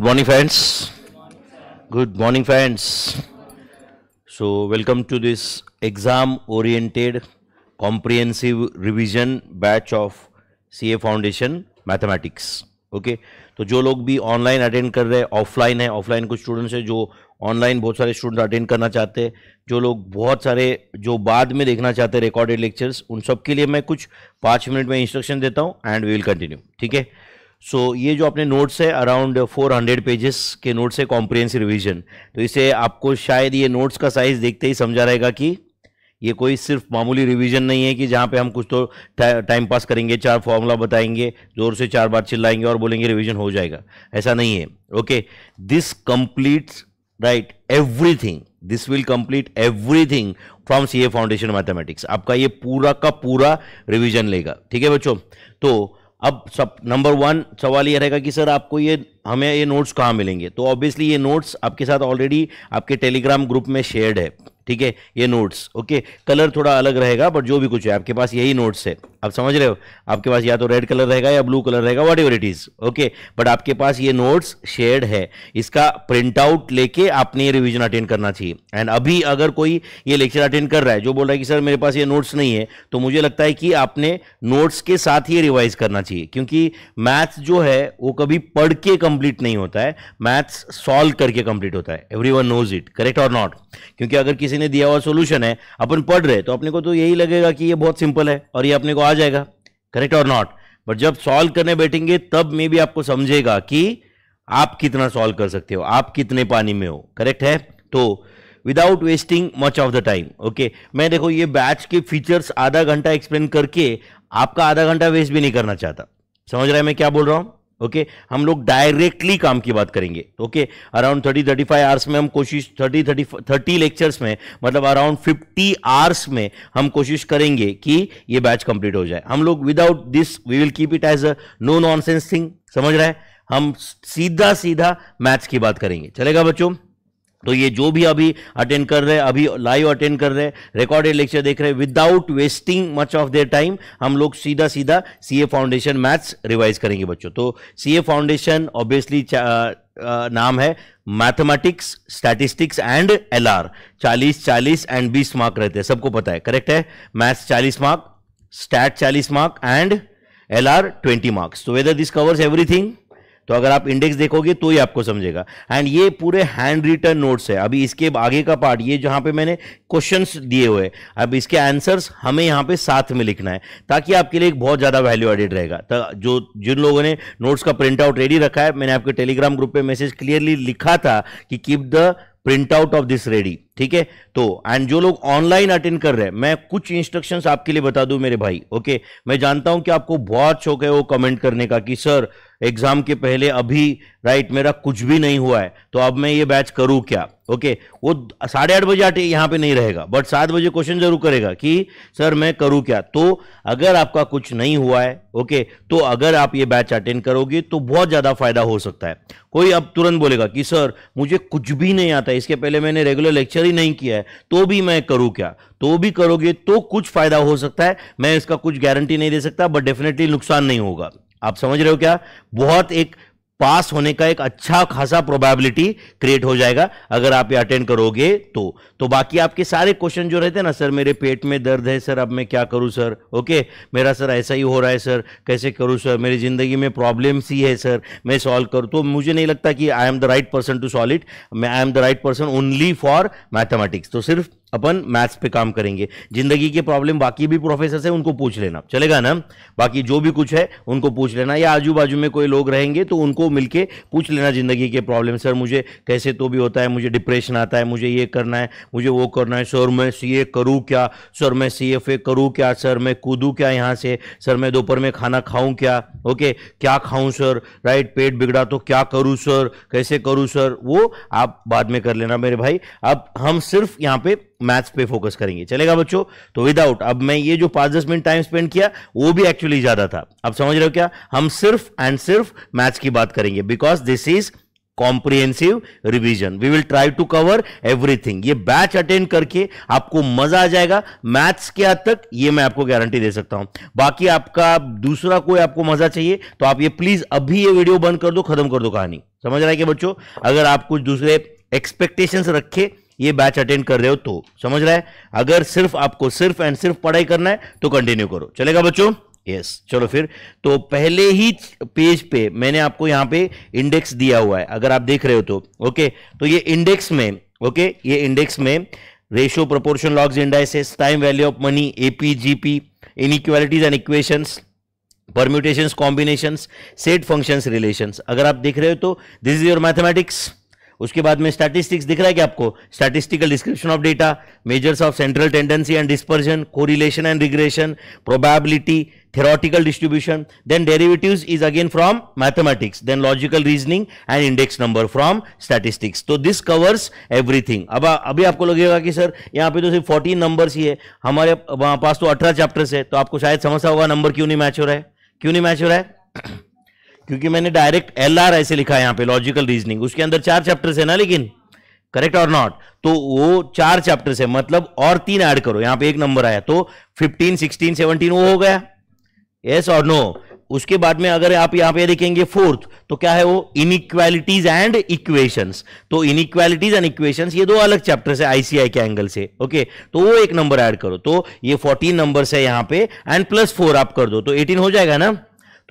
Morning friends good morning friends so welcome to this exam exam oriented comprehensive batch of C A foundation mathematics okay तो जो लोग भी online attend कर रहे हैं offline है ऑफलाइन कुछ स्टूडेंट्स हैं जो ऑनलाइन बहुत सारे स्टूडेंट अटेंड करना चाहते हैं जो लोग बहुत सारे जो बाद में देखना चाहते हैं रिकॉर्डेड लेक्चर्स उन सब के लिए मैं कुछ पाँच मिनट में इंस्ट्रक्शन देता हूँ एंड वी विल कंटिन्यू ठीक है सो so, ये जो अपने नोट्स है अराउंड 400 पेजेस के नोट्स है कॉम्प्रिहेंसिव रिवीजन तो इसे आपको शायद ये नोट्स का साइज़ देखते ही समझा रहेगा कि ये कोई सिर्फ मामूली रिवीजन नहीं है कि जहाँ पे हम कुछ तो टाइम पास करेंगे चार फॉर्मूला बताएंगे ज़ोर से चार बार चिल्लाएंगे और बोलेंगे रिवीजन हो जाएगा ऐसा नहीं है okay this complete right everything this will complete everything from C A foundation mathematics आपका ये पूरा का पूरा रिविज़न लेगा ठीक है बच्चों तो अब सब नंबर वन सवाल ये रहेगा कि सर आपको ये हमें ये नोट्स कहाँ मिलेंगे तो ऑब्वियसली ये नोट्स आपके साथ ऑलरेडी आपके टेलीग्राम ग्रुप में शेयर्ड है ठीक है ये नोट्स ओके कलर थोड़ा अलग रहेगा बट जो भी कुछ है आपके पास यही नोट्स है आप समझ रहे हो आपके पास या तो रेड कलर रहेगा या ब्लू कलर रहेगा whatever it is okay but आपके पास ये नोट्स शेड है इसका प्रिंट आउट लेके आपने ये रिविजन अटेंड करना चाहिए एंड अभी अगर कोई ये लेक्चर अटेंड कर रहा है जो बोल रहा है कि सर मेरे पास ये नोट्स नहीं है तो मुझे लगता है कि आपने नोट्स के साथ ही रिवाइज करना चाहिए क्योंकि मैथ्स जो है वो कभी पढ़ के कंप्लीट नहीं होता है मैथ्स सॉल्व करके कंप्लीट होता है everyone knows it correct और नॉट क्योंकि अगर किसी किसी ने दिया हुआ सोल्यूशन है अपन पढ़ रहे तो अपने को तो यही लगेगा कि ये बहुत सिंपल है और ये अपने को आ जाएगा करेक्ट और नॉट बट जब सॉल्व करने बैठेंगे तब मे भी आपको समझेगा कि आप कितना सॉल्व कर सकते हो आप कितने पानी में हो करेक्ट है तो without wasting much of the time okay मैं देखो ये बैच के फीचर्स आधा घंटा एक्सप्लेन करके आपका आधा घंटा वेस्ट भी नहीं करना चाहता समझ रहा है मैं क्या बोल रहा हूं ओके okay? हम लोग डायरेक्टली काम की बात करेंगे okay around thirty thirty five hours में हम कोशिश थर्टी थर्टी थर्टी लेक्चर्स में मतलब अराउंड फिफ्टी आवर्स में हम कोशिश करेंगे कि ये बैच कंप्लीट हो जाए हम लोग without this we will keep it as a no nonsense thing समझ रहे हैं हम सीधा सीधा मैथ्स की बात करेंगे चलेगा बच्चों तो ये जो भी अभी अटेंड कर रहे हैं अभी लाइव अटेंड कर रहे हैं रिकॉर्डेड लेक्चर देख रहे हैं without wasting much of their time हम लोग सीधा सीधा सीए फाउंडेशन मैथ्स रिवाइज करेंगे बच्चों तो सीए फाउंडेशन ऑब्वियसली नाम है mathematics statistics and L R चालीस चालीस एंड बीस मार्क रहते हैं सबको पता है करेक्ट है मैथ्स चालीस मार्क स्टैट चालीस mark and L R twenty marks तो वेदर दिस कवर्स एवरीथिंग तो अगर आप इंडेक्स देखोगे तो ही आपको समझेगा एंड ये पूरे हैंड रिटर्न नोट्स है अभी इसके आगे का पार्ट ये जहां पे मैंने क्वेश्चंस दिए हुए अब इसके आंसर्स हमें यहां पे साथ में लिखना है ताकि आपके लिए एक बहुत ज़्यादा वैल्यू एडेड रहेगा तो जो जिन लोगों ने नोट्स का प्रिंट आउट रेडी रखा है मैंने आपके टेलीग्राम ग्रुप पे मैसेज क्लियरली लिखा था कि keep the print out of this ready ठीक है तो एंड जो लोग ऑनलाइन अटेंड कर रहे हैं मैं कुछ इंस्ट्रक्शंस आपके लिए बता दूं मेरे भाई ओके मैं जानता हूं कि आपको बहुत शौक है वो कमेंट करने का कि सर एग्ज़ाम के पहले अभी राइट मेरा कुछ भी नहीं हुआ है तो अब मैं ये बैच करूँ क्या ओके वो साढ़े आठ बजे आठ यहाँ पे नहीं रहेगा बट सात बजे क्वेश्चन जरूर करेगा कि सर मैं करूँ क्या तो अगर आपका कुछ नहीं हुआ है ओके तो अगर आप ये बैच अटेंड करोगे तो बहुत ज़्यादा फायदा हो सकता है कोई अब तुरंत बोलेगा कि सर मुझे कुछ भी नहीं आता इसके पहले मैंने रेगुलर लेक्चर ही नहीं किया है तो भी मैं करूँ क्या तो भी करोगे तो कुछ फायदा हो सकता है मैं इसका कुछ गारंटी नहीं दे सकता बट डेफिनेटली नुकसान नहीं होगा आप समझ रहे हो क्या बहुत एक पास होने का एक अच्छा खासा प्रोबेबिलिटी क्रिएट हो जाएगा अगर आप ये अटेंड करोगे तो तो बाकी आपके सारे क्वेश्चन जो रहते हैं ना सर मेरे पेट में दर्द है सर अब मैं क्या करूं सर ओके मेरा सर ऐसा ही हो रहा है सर कैसे करूं सर मेरी ज़िंदगी में प्रॉब्लम्स ही है सर मैं सॉल्व करूं तो मुझे नहीं लगता कि I am the right person to solve it मैं I am the right person only for mathematics तो सिर्फ अपन मैथ्स पे काम करेंगे जिंदगी के प्रॉब्लम बाकी भी प्रोफेसर है उनको पूछ लेना चलेगा ना बाकी जो भी कुछ है उनको पूछ लेना या आजू बाजू में कोई लोग रहेंगे तो उनको मिलके पूछ लेना जिंदगी के प्रॉब्लम सर मुझे कैसे तो भी होता है मुझे डिप्रेशन आता है मुझे ये करना है मुझे वो करना है सर मैं सी ए करूँ क्या सर मैं सी एफ ए करूँ क्या सर मैं कूदूँ क्या यहाँ से सर मैं दोपहर में खाना खाऊँ क्या ओके क्या खाऊँ सर राइट पेट बिगड़ा तो क्या करूँ सर कैसे करूँ सर वो आप बाद में कर लेना मेरे भाई अब हम सिर्फ यहाँ पे मैथ्स पे फोकस करेंगे चलेगा बच्चों तो विदाउट अब मैं ये जो पांच दस मिनट टाइम स्पेंड किया वो भी एक्चुअली ज़्यादा था अब समझ रहे हो क्या हम सिर्फ एंड सिर्फ मैथ्स की बात करेंगे because this is comprehensive revision we will try to cover everything ये बैच अटेंड करके आपको मजा आ जाएगा मैथ्स के हद तक ये मैं आपको गारंटी दे सकता हूं बाकी आपका दूसरा कोई आपको मजा चाहिए तो आप ये प्लीज अभी ये वीडियो बंद कर दो खत्म कर दो कहानी समझ रहे हैं कि बच्चों अगर आप कुछ दूसरे एक्सपेक्टेशंस रखें ये बैच अटेंड कर रहे हो तो समझ रहा है अगर सिर्फ आपको सिर्फ एंड सिर्फ पढ़ाई करना है तो कंटिन्यू करो चलेगा बच्चों यस yes, चलो फिर तो पहले ही पेज पे मैंने आपको यहां पे इंडेक्स दिया हुआ है अगर आप देख रहे हो तो ओके तो ये इंडेक्स में ओके ये इंडेक्स में ratio proportion logs indices time value of money AP GP inequalities and equations permutations combinations set functions relations अगर आप देख रहे हो तो दिस इज योर मैथमेटिक्स उसके बाद में स्टैटिस्टिक्स दिख रहा है क्या आपको statistical description of data measures of central tendency and dispersion correlation and regression probability theoretical distribution then derivative is again from mathematics then logical reasoning and index number from statistics तो this covers everything अब अभी आपको लगेगा कि sir यहाँ पे तो सिर्फ फोर्टीन नंबर ही है हमारे वहाँ पास तो अठारह चैप्टर्स है तो आपको शायद समझा होगा नंबर क्यों नहीं मैच हो रहा है क्यों नहीं मैच हो रहा है क्योंकि मैंने डायरेक्ट एल आर ऐसे लिखा है यहां पे लॉजिकल रीजनिंग उसके अंदर चार चैप्टर्स है ना लेकिन करेक्ट और नॉट तो वो चार चैप्टर्स है मतलब और तीन ऐड करो यहां पे एक नंबर आया तो 15, 16, 17 वो हो गया यस और नो उसके बाद में अगर आप यहां पे देखेंगे फोर्थ तो क्या है वो इनइक्वालिटीज एंड इक्वेशंस तो इनइक्वालिटीज एंड इक्वेशंस ये दो अलग चैप्टर्स है आईसीआई के एंगल से ओके तो वो एक नंबर ऐड करो तो ये 14 नंबर्स है यहां पे एंड प्लस फोर आप कर दो तो 18 हो जाएगा ना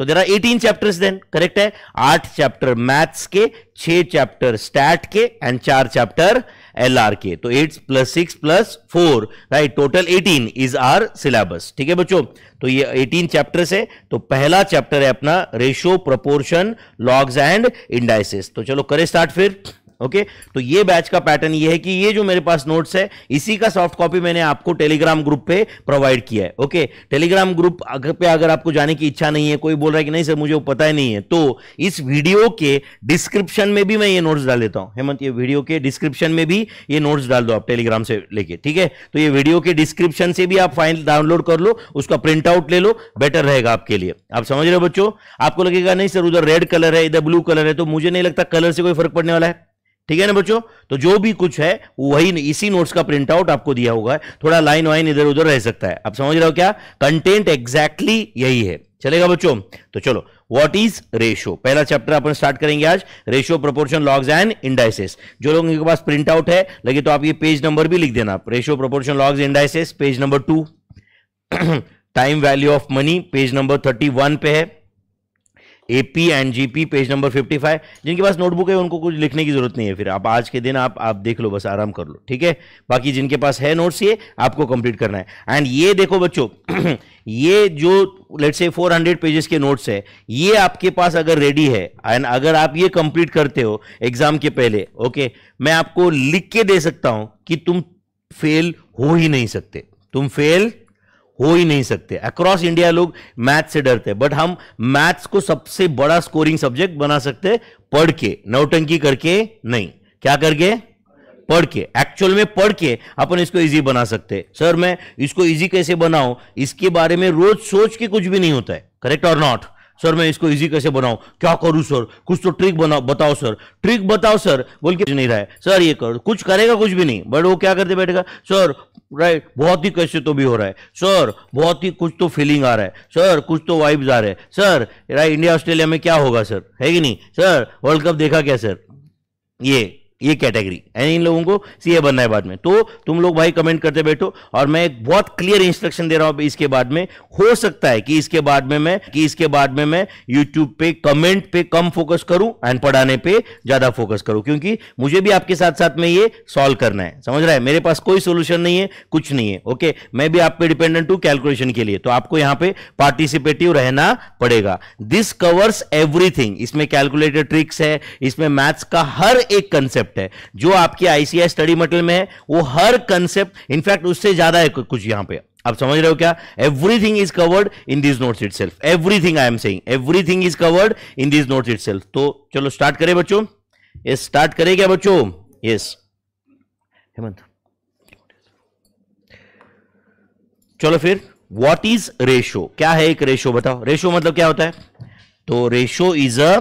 तो there are eighteen chapters then correct है आठ चैप्टर मैथ्स के छह चैप्टर स्टैट के एंड चार चैप्टर एल आर के तो eight plus six plus four right total eighteen is our syllabus ठीक है बच्चों तो ये एटीन चैप्टर्स है तो पहला चैप्टर है अपना ratio proportion logs and indices तो चलो करें स्टार्ट फिर ओके तो ये बैच का पैटर्न ये है कि ये जो मेरे पास नोट्स है इसी का सॉफ्ट कॉपी मैंने आपको टेलीग्राम ग्रुप पे प्रोवाइड किया है ओके टेलीग्राम ग्रुप अगर पे अगर आपको जाने की इच्छा नहीं है कोई बोल रहा है कि नहीं सर मुझे वो पता ही नहीं है तो इस वीडियो के डिस्क्रिप्शन में भी मैं ये नोट्स डाल देता हूं हेमंत ये वीडियो के डिस्क्रिप्शन में भी ये नोट्स डाल दो आप टेलीग्राम से लेके ठीक है तो ये वीडियो के डिस्क्रिप्शन से भी आप फाइल डाउनलोड कर लो उसका प्रिंट आउट ले लो बेटर रहेगा आपके लिए आप समझ रहे हो बच्चों आपको लगेगा नहीं सर उधर रेड कलर है इधर ब्लू कलर है तो मुझे नहीं लगता कलर से कोई फर्क पड़ने वाला है ठीक है ना बच्चों तो जो भी कुछ है वही इसी नोट्स का प्रिंट आउट आपको दिया होगा थोड़ा लाइन वाइन इधर उधर रह सकता है आप समझ रहे हो क्या कंटेंट एग्जैक्टली यही है चलेगा बच्चों तो चलो व्हाट इज रेशो पहला चैप्टर अपन स्टार्ट करेंगे आज ratio proportion logs and indices जो लोगों के पास प्रिंट आउट है लगे तो आप ये पेज नंबर भी लिख देना ratio proportion logs indices page number two time value of money page number thirty one पे है AP and GP page number 55 जिनके पास नोटबुक है उनको कुछ लिखने की जरूरत नहीं है फिर आप आज के दिन आप आप देख लो बस आराम कर लो ठीक है बाकी जिनके पास है नोट्स ये आपको कंप्लीट करना है एंड ये देखो बच्चों ये जो लेट से 400 पेजेस के नोट्स है ये आपके पास अगर रेडी है एंड अगर आप ये कंप्लीट करते हो एग्जाम के पहले ओके मैं आपको लिख के दे सकता हूं कि तुम फेल हो ही नहीं सकते तुम फेल हो ही नहीं सकते अक्रॉस इंडिया लोग मैथ से डरते बट हम मैथ्स को सबसे बड़ा स्कोरिंग सब्जेक्ट बना सकते पढ़ के नौटंकी करके नहीं क्या करके पढ़ के एक्चुअल में पढ़ के अपन इसको इजी बना सकते सर मैं इसको इजी कैसे बनाऊं इसके बारे में रोज सोच के कुछ भी नहीं होता है करेक्ट और नॉट सर मैं इसको इजी कैसे बनाऊं क्या करूं सर कुछ तो ट्रिक बनाओ बताओ सर ट्रिक बताओ सर बोल के नहीं रहा है सर ये कर कुछ करेगा कुछ भी नहीं बट वो क्या करते बैठेगा सर राइट बहुत ही कैसे तो भी हो रहा है सर बहुत ही कुछ तो फीलिंग आ रहा है सर कुछ तो वाइब्स आ रहे हैं सर राइट इंडिया ऑस्ट्रेलिया में क्या होगा सर है कि नहीं सर वर्ल्ड कप देखा क्या सर ये ये कैटेगरी यानी इन लोगों को सीए बनना है बाद में तो तुम लोग भाई कमेंट करते बैठो और मैं एक बहुत क्लियर इंस्ट्रक्शन दे रहा हूं इसके बाद में हो सकता है कि इसके बाद में मैं कि इसके बाद में मैं यूट्यूब पे कमेंट पे कम फोकस करूं एंड पढ़ाने पे ज्यादा फोकस करूं क्योंकि मुझे भी आपके साथ साथ में ये सॉल्व करना है समझ रहा है मेरे पास कोई सोल्यूशन नहीं है कुछ नहीं है ओके मैं भी आप पे डिपेंडेंट हूं कैलकुलेशन के लिए तो आपको यहां पर पार्टिसिपेटिव रहना पड़ेगा दिस कवर्स एवरीथिंग इसमें कैलकुलेटर ट्रिक्स है इसमें मैथ्स का हर एक कंसेप्ट कंसेप्ट है जो आपके आईसीआई स्टडी मटेरियल में है वो हर कंसेप्ट इनफैक्ट उससे ज्यादा है कुछ यहां पे आप समझ रहे हो क्या everything is covered in this notes itself everything I am saying everything is covered in this notes itself तो चलो स्टार्ट करें बच्चों ये स्टार्ट करें क्या बच्चों यस हेमंत चलो फिर व्हाट इज रेशो क्या है एक रेशो बताओ रेशो मतलब क्या होता है तो ratio is a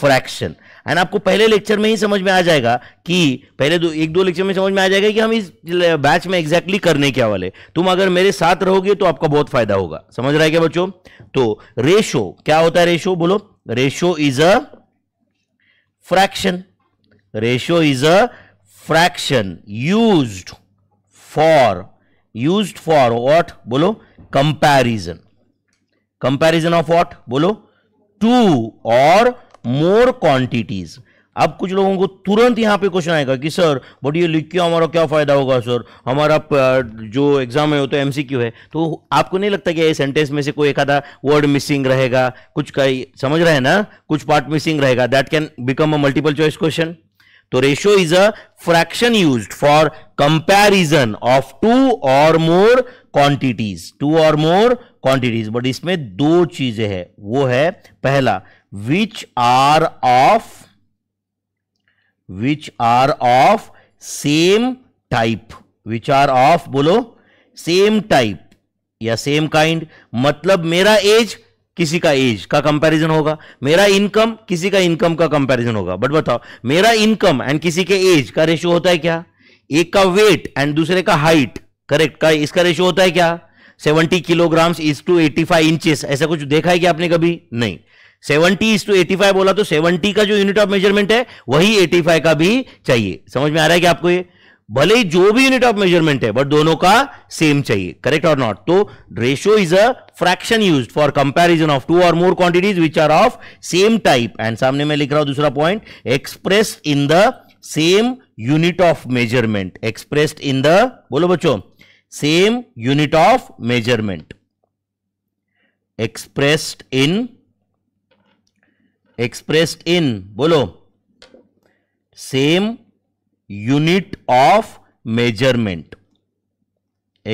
fraction and आपको पहले लेक्चर में ही समझ में आ जाएगा कि पहले दो एक दो लेक्चर में समझ में आ जाएगा कि हम इस बैच में एग्जैक्टली exactly करने क्या वाले तुम अगर मेरे साथ रहोगे तो आपका बहुत फायदा होगा समझ रहा है क्या बच्चों तो रेशो क्या होता है रेशो बोलो ratio is a fraction ratio is a fraction use for use for what बोलो कंपेरिजन कंपेरिजन ऑफ वॉट बोलो टू और मोर क्वांटिटीज अब कुछ लोगों को तुरंत यहाँ पे क्वेश्चन आएगा कि सर बट ये लिख के हमारा क्या फायदा होगा सर हमारा जो एग्जाम है वो तो एमसीक्यू है तो आपको नहीं लगता कि ये सेंटेंस में से कोई एक आधा वर्ड मिसिंग रहेगा कुछ का समझ रहे हैं ना कुछ पार्ट मिसिंग रहेगा that can become a multiple choice question तो ratio is a fraction use for comparison of two और मोर क्वांटिटीज टू और मोर क्वांटिटीज बट इसमें दो चीजें हैं वो है पहला which are of which are of same type which are of बोलो same type या सेम काइंड मतलब मेरा एज किसी का एज का कंपैरिजन होगा मेरा इनकम किसी का इनकम का कंपैरिजन होगा बट बताओ मेरा इनकम एंड किसी के एज का रेशियो होता है क्या एक का वेट एंड दूसरे का हाइट करेक्ट का इसका रेशियो होता है क्या 70 किलोग्राम्स इज टू 85 इंचेस ऐसा कुछ देखा है क्या आपने कभी नहीं seventy is to eighty five बोला तो सेवेंटी का जो यूनिट ऑफ मेजरमेंट है वही एटी फाइव का भी चाहिए समझ में आ रहा है कि आपको ये भले ही जो भी यूनिट ऑफ मेजरमेंट है बट दोनों का सेम चाहिए करेक्ट और नॉट तो ratio is a fraction use for comparison of two और more quantities which are of same type and सामने मैं लिख रहा हूं दूसरा point express in the same unit of measurement expressed in the बोलो बच्चों same unit of measurement expressed in expressed in बोलो same unit of measurement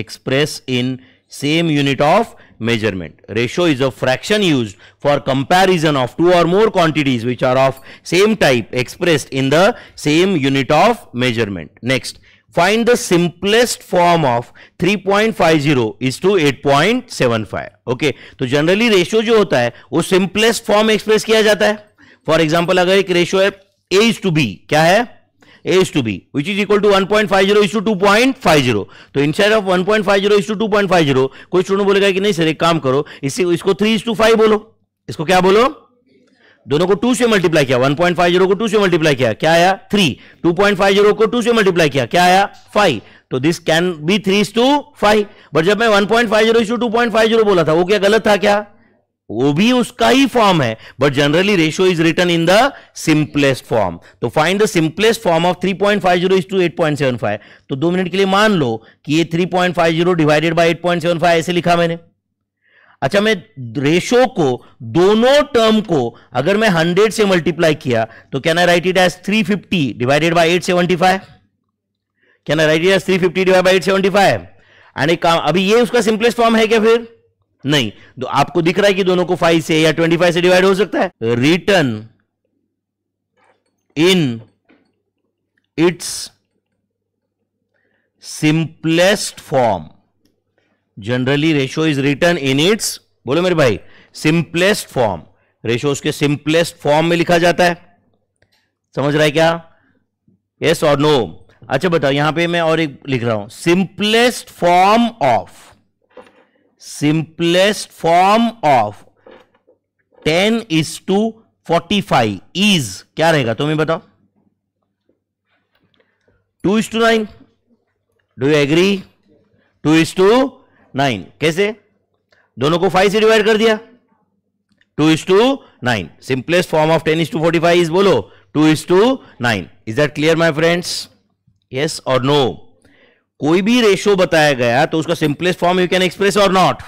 express in same unit of measurement ratio is a fraction use for comparison of two और more quantities which are of same type expressed in the same unit of measurement next find the simplest form of 3.50 is to 8.75 okay तो generally ratio जो होता है वो simplest form express किया जाता है for example अगर एक रेशियो है ए इज टू बी क्या है A is to B which is equal to 1.50 is to zero तो इनसाइड ऑफ 1.50 इज टू 2.50 कोई स्टूडेंट बोलेगा कि नहीं सर एक काम करो इससे इसको थ्री इज टू फाइव बोलो इसको क्या बोलो दोनों को टू से मल्टीप्लाई किया वन पॉइंट फाइव जीरो को टू से मल्टीप्लाई किया क्या आया three two point five zero को टू से मल्टीप्लाई किया क्या आया फाइव तो this can be three two five but जब मैं one point five zero two point five zero बोला था वो क्या गलत था क्या वो भी उसका ही फॉर्म है but generally ratio is written in the simplest form तो find the simplest form of three point five zero is to eight point seven five तो दो मिनट के लिए मान लो कि ये three point five zero divided by eight point seven five ऐसे लिखा मैंने अच्छा मैं रेशो को दोनों टर्म को अगर मैं हंड्रेड से मल्टीप्लाई किया तो can I write it as fifty divided by five can I write it as fifty divide seventy five and एक काम अभी ये उसका सिंपलेस्ट फॉर्म है क्या फिर नहीं तो आपको दिख रहा है कि दोनों को फाइव से या ट्वेंटी फाइव से डिवाइड हो सकता है written in its simplest form generally ratio is written in its बोलो मेरे भाई सिंपलेस्ट फॉर्म रेशो उसके सिंपलेस्ट फॉर्म में लिखा जाता है समझ रहा है क्या यस और नो अच्छा बताओ यहां पे मैं और एक लिख रहा हूं simplest form of simplest form of ten is to forty five is क्या रहेगा तुम्हें बताओ two is to nine do you agree two is to nine कैसे दोनों को फाइव से डिवाइड कर दिया two is to nine simplest form of ten is to forty five is बोलो two is to nine is that clear my friends yes और no कोई भी रेशियो बताया गया तो उसका simplest form you can express और not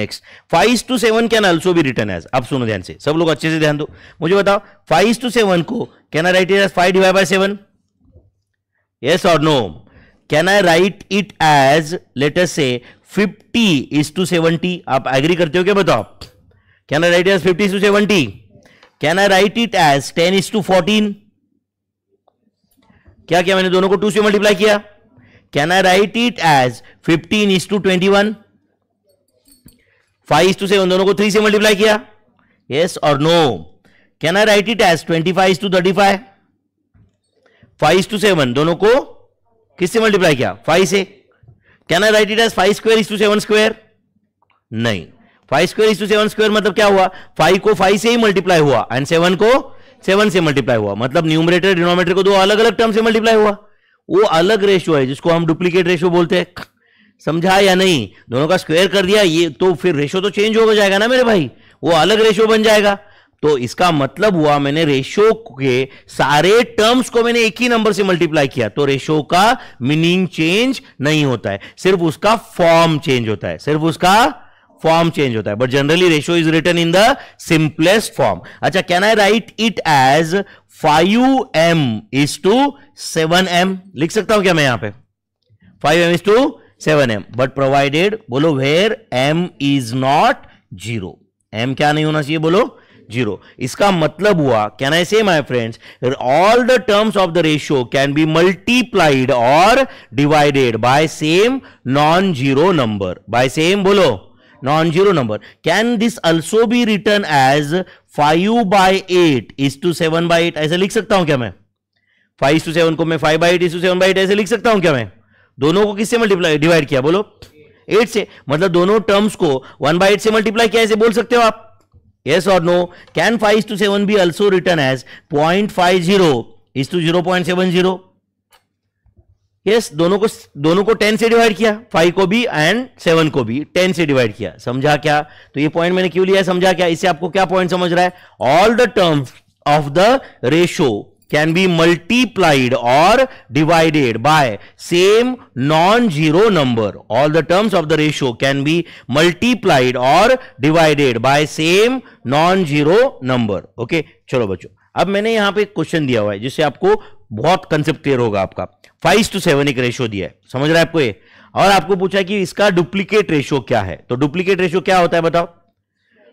next five to seven can also भी रिटर्न एज अब सुनो ध्यान से सब लोग अच्छे से ध्यान दो मुझे बताओ फाइव टू सेवन को can I write it as five divide by seven yes और no can I write it as later से फिफ्टी इज टू सेवेंटी आप एग्री करते हो क्या बताओ can I write as fifty is to seventy can I write it as ten is to fourteen क्या क्या मैंने दोनों को टू से मल्टीप्लाई किया can I write it as fifteen is to twenty one five is to seven दोनों को three से मल्टीप्लाई किया यस और no can I write it as twenty five is to thirty five five is to seven दोनों को किससे multiply किया five से can I write it as five square is to seven square नहीं five square is to seven square मतलब क्या हुआ five को फाइव से ही मल्टीप्लाई हुआ एंड सेवन को सेवन से मल्टीप्लाई हुआ मतलब न्यूमरेटर डिनोमिनेटर को दो अलग अलग टर्म से मल्टीप्लाई हुआ वो अलग रेशियो है जिसको हम डुप्लीकेट रेशियो बोलते हैं समझा या नहीं दोनों का स्क्वायर कर दिया ये तो फिर रेशियो तो चेंज हो जाएगा ना मेरे भाई वो अलग रेशियो बन जाएगा तो इसका मतलब हुआ मैंने रेशो के सारे टर्म्स को मैंने एक ही नंबर से मल्टीप्लाई किया तो रेशो का मीनिंग चेंज नहीं होता है सिर्फ उसका फॉर्म चेंज होता है सिर्फ उसका फॉर्म चेंज होता है but generally ratio is written in the simplest form अच्छा can I write it as five M is to seven M लिख सकता हूं क्या मैं यहां पे five M is to seven M but provided बोलो where M is not zero M क्या नहीं होना चाहिए बोलो जीरो इसका मतलब हुआ can I say my friends all the terms of the ratio can be multiplied और divided by same non zero number by same बोलो non zero number can this also be written as five by eight is to seven by eight ऐसे लिख सकता हूं क्या मैं five to seven को मैं five by eight is to seven by eight ऐसे लिख सकता हूं क्या मैं दोनों को किससे मल्टीप्लाई डिवाइड किया बोलो एट से मतलब दोनों टर्म्स को वन बाय एट से मल्टीप्लाई किया ऐसे बोल सकते हो आप yes or no can 5 is to 7 be also written as 0.50 is to 0.70 yes दोनों को दोनों को 10 से डिवाइड किया 5 को भी एंड 7 को भी 10 से डिवाइड किया समझा क्या तो ये पॉइंट मैंने क्यों लिया समझा क्या इससे आपको क्या पॉइंट समझ रहा है all the terms of the ratio can be multiplied और divided by same non zero number all the terms of the ratio can be multiplied और divided by same non zero number okay चलो बच्चों अब मैंने यहां पे question दिया हुआ है जिससे आपको बहुत कंसेप्ट क्लियर होगा आपका फाइव टू सेवन एक रेशियो दिया है समझ रहा है आपको ये और आपको पूछा कि इसका डुप्लीकेट रेशियो क्या है तो डुप्लीकेट रेशियो क्या होता है बताओ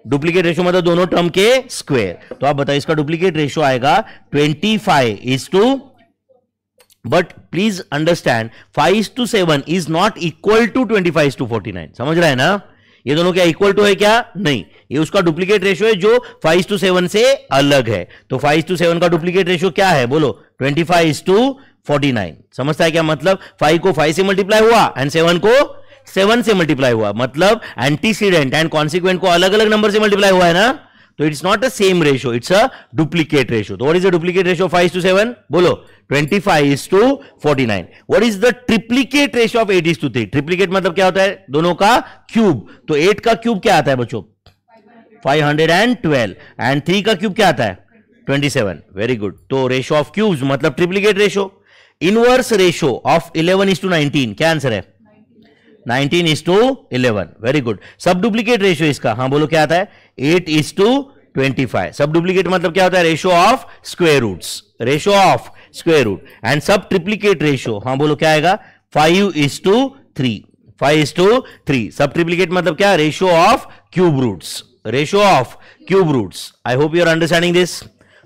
डुप्लीकेट रेशो मतलब दोनों टर्म के स्क्वेयर तो आप बताइए इसका डुप्लीकेट रेशो आएगा 25 five is to but please understand five is to seven is not equal to twenty five to forty nine समझ रहा है ना ये दोनों क्या इक्वल टू है क्या नहीं ये उसका डुप्लीकेट रेशो है जो फाइव टू सेवन से अलग है तो फाइव टू सेवन का डुप्लीकेट रेशियो क्या है बोलो twenty five to forty nine समझता है क्या मतलब फाइव को फाइव से मल्टीप्लाई हुआ एंड सेवन को सेवन से मल्टीप्लाई हुआ मतलब एंटीसीडेंट एंड कॉन्सिक्वेंट को अलग अलग नंबर से मल्टीप्लाई हुआ है ना तो it's not a same ratio it's a duplicate ratio तो what is a duplicate ratio five is to seven बोलो twenty five is to forty nine what is the triplicate ratio of eight is to three triplicate मतलब क्या होता है दोनों का cube तो eight का क्यूब क्या आता है बच्चों five hundred and twelve and three का क्यूब क्या आता है ट्वेंटी सेवन वेरी गुड तो रेशियो ऑफ क्यूब मतलब triplicate ratio inverse ratio of eleven is to nineteen क्या आंसर है nineteen is to eleven very good sub duplicate ratio इसका हाँ बोलो क्या आता है eight is to twenty five sub duplicate मतलब क्या होता है ratio of square roots ratio of square root and sub triplicate ratio हाँ बोलो क्या आएगा five is to three five is to three sub triplicate मतलब क्या ratio of cube roots ratio of cube roots I hope you are understanding this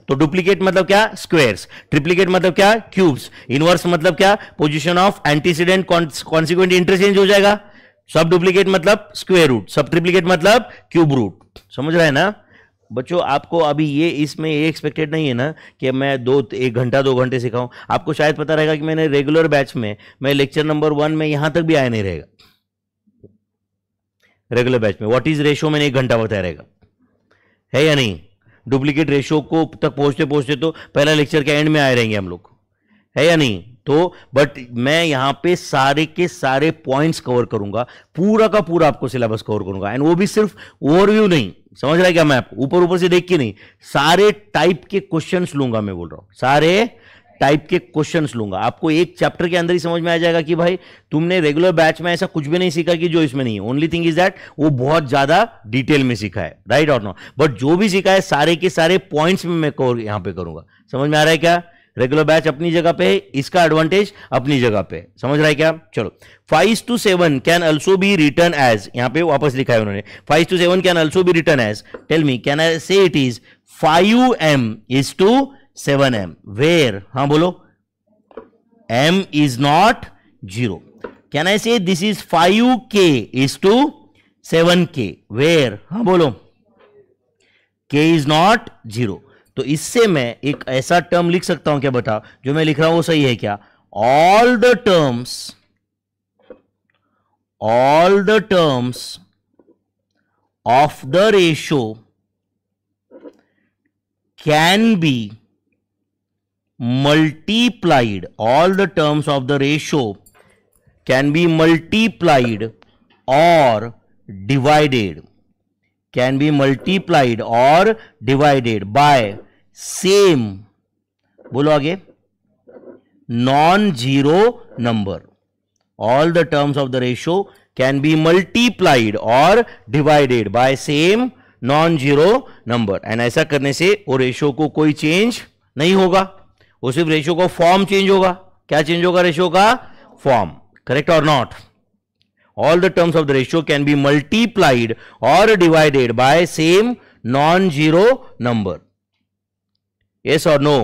तो duplicate मतलब क्या squares triplicate मतलब क्या क्यूब्स इनवर्स मतलब क्या position of antecedent consequent interchange हो जाएगा सब डुप्लीकेट मतलब स्क्वेयर रूट सब ट्रिप्लीकेट मतलब क्यूब रूट समझ रहे हैं ना बच्चों आपको अभी ये इसमें ये एक्सपेक्टेड नहीं है ना कि मैं दो एक घंटा दो घंटे सिखाऊं आपको शायद पता रहेगा कि मैंने रेगुलर बैच में मैं लेक्चर नंबर वन में यहां तक भी आया नहीं रहेगा रेगुलर बैच में व्हाट इज रेशियो मैंने एक घंटा बताया रहेगा है या नहीं डुप्लीकेट रेशो को तक पहुंचते पहुंचते तो पहला लेक्चर के एंड में आए रहेंगे हम लोग है या नहीं तो बट मैं यहाँ पे सारे के सारे पॉइंट्स कवर करूंगा पूरा का पूरा आपको सिलेबस कवर करूंगा एंड वो भी सिर्फ ओवरव्यू नहीं समझ रहा है क्या मैं आपको ऊपर ऊपर से देख के नहीं सारे टाइप के क्वेश्चंस लूंगा मैं बोल रहा हूँ सारे टाइप के क्वेश्चंस लूंगा आपको एक चैप्टर के अंदर ही समझ में आ जाएगा कि भाई तुमने रेगुलर बैच में ऐसा कुछ भी नहीं सीखा कि जो इसमें नहीं है ओनली थिंग इज दैट वो बहुत ज्यादा डिटेल में सीखा है राइट और नॉट बट जो भी सीखा है सारे के सारे पॉइंट्स में मैं यहां पर करूंगा समझ में आ रहा है क्या रेगुलर बैच अपनी जगह पे है इसका एडवांटेज अपनी जगह पे समझ रहा है क्या चलो five to seven can also be written as यहां पे वापस लिखा है उन्होंने five to seven can also be written as tell me can I say it is five M is to seven M where हाँ बोलो M is not zero can I say this is five K is to seven K where हाँ बोलो के is not zero तो इससे मैं एक ऐसा टर्म लिख सकता हूं क्या बता जो मैं लिख रहा हूं वो सही है क्या all the terms all the terms of the ratio can be multiplied all the terms of the ratio can be multiplied or divided can be multiplied or divided by same बोलो आगे non zero number all the terms of the ratio can be multiplied और divided by same non zero number and ऐसा करने से वो ratio को कोई change नहीं होगा उसी रेशियो का फॉर्म चेंज होगा क्या चेंज होगा रेशियो का फॉर्म करेक्ट और not all the terms of the ratio can be multiplied और divided by same non zero number yes और no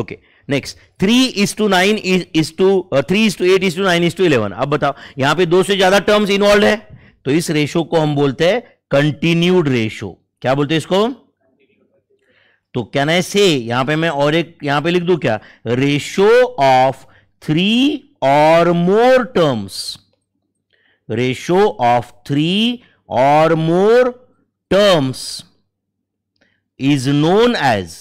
okay next three is to nine is to three is to eight is to nine is to eleven अब बताओ यहां पे दो से ज्यादा terms involve है तो इस रेशो को हम बोलते हैं कंटिन्यूड रेशो क्या बोलते हैं इसको तो कैन आई से यहां पे मैं और एक यहां पे लिख दू क्या ratio of three or more terms ratio of three or more terms is known as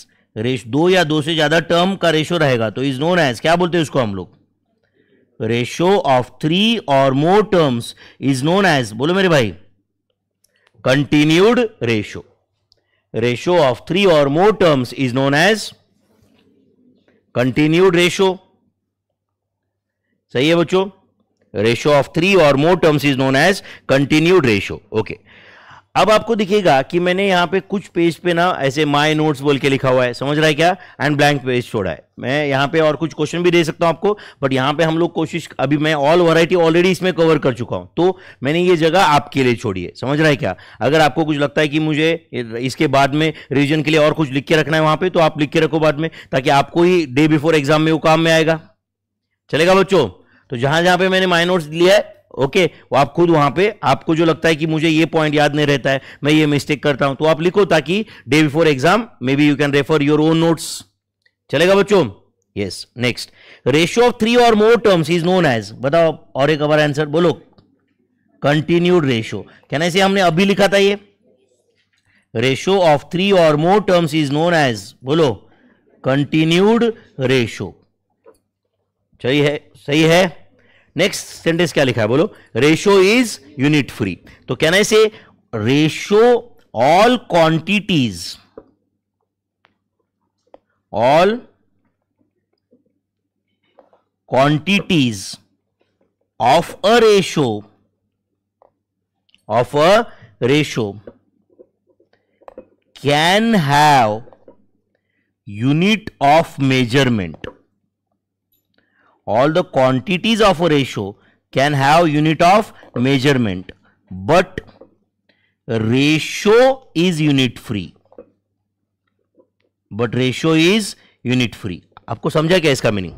रेश दो या दो से ज्यादा टर्म का रेशो रहेगा तो इज नोन एज क्या बोलते हैं उसको हम लोग ratio of three or more terms is known as बोलो मेरे भाई continued ratio ratio of three or more terms is known as continued ratio. सही है बच्चों ratio of three or more terms is known as continued ratio okay अब आपको दिखेगा कि मैंने यहाँ पे कुछ पेज पे ना ऐसे माय नोट्स बोल के लिखा हुआ है समझ रहा है क्या एंड ब्लैंक पेज छोड़ा है मैं यहां पे और कुछ क्वेश्चन भी दे सकता हूं आपको बट यहां पे हम लोग कोशिश अभी मैं ऑल वैरायटी ऑलरेडी इसमें कवर कर चुका हूं तो मैंने ये जगह आपके लिए छोड़ी है समझ रहा है क्या अगर आपको कुछ लगता है कि मुझे इसके बाद में रिविजन के लिए और कुछ लिख के रखना है वहां पे तो आप लिख के रखो बाद में ताकि आपको ही डे बिफोर एग्जाम में वो काम में आएगा चलेगा बच्चों तो जहां जहां पे मैंने माइनोट्स लिया है ओके वो आप खुद वहां पे आपको जो लगता है कि मुझे ये पॉइंट याद नहीं रहता है मैं ये मिस्टेक करता हूं तो आप लिखो ताकि day before exam may be you can refer your own notes चलेगा बच्चों yes next ratio of three or more terms is known as बताओ और एक अवर आंसर बोलो कंटिन्यूड रेशियो क्या ना इसे हमने अभी लिखा था ये ratio of three or more terms is known as बोलो कंटिन्यूड रेशियो सही है सही है नेक्स्ट सेंटेंस क्या लिखा है बोलो रेशो इज यूनिट फ्री तो can I say ratio all quantities all quantities of a ratio of a ratio can have unit of measurement all the quantities of a ratio can have unit of measurement but ratio is unit free but ratio is unit free आपको समझा क्या इसका meaning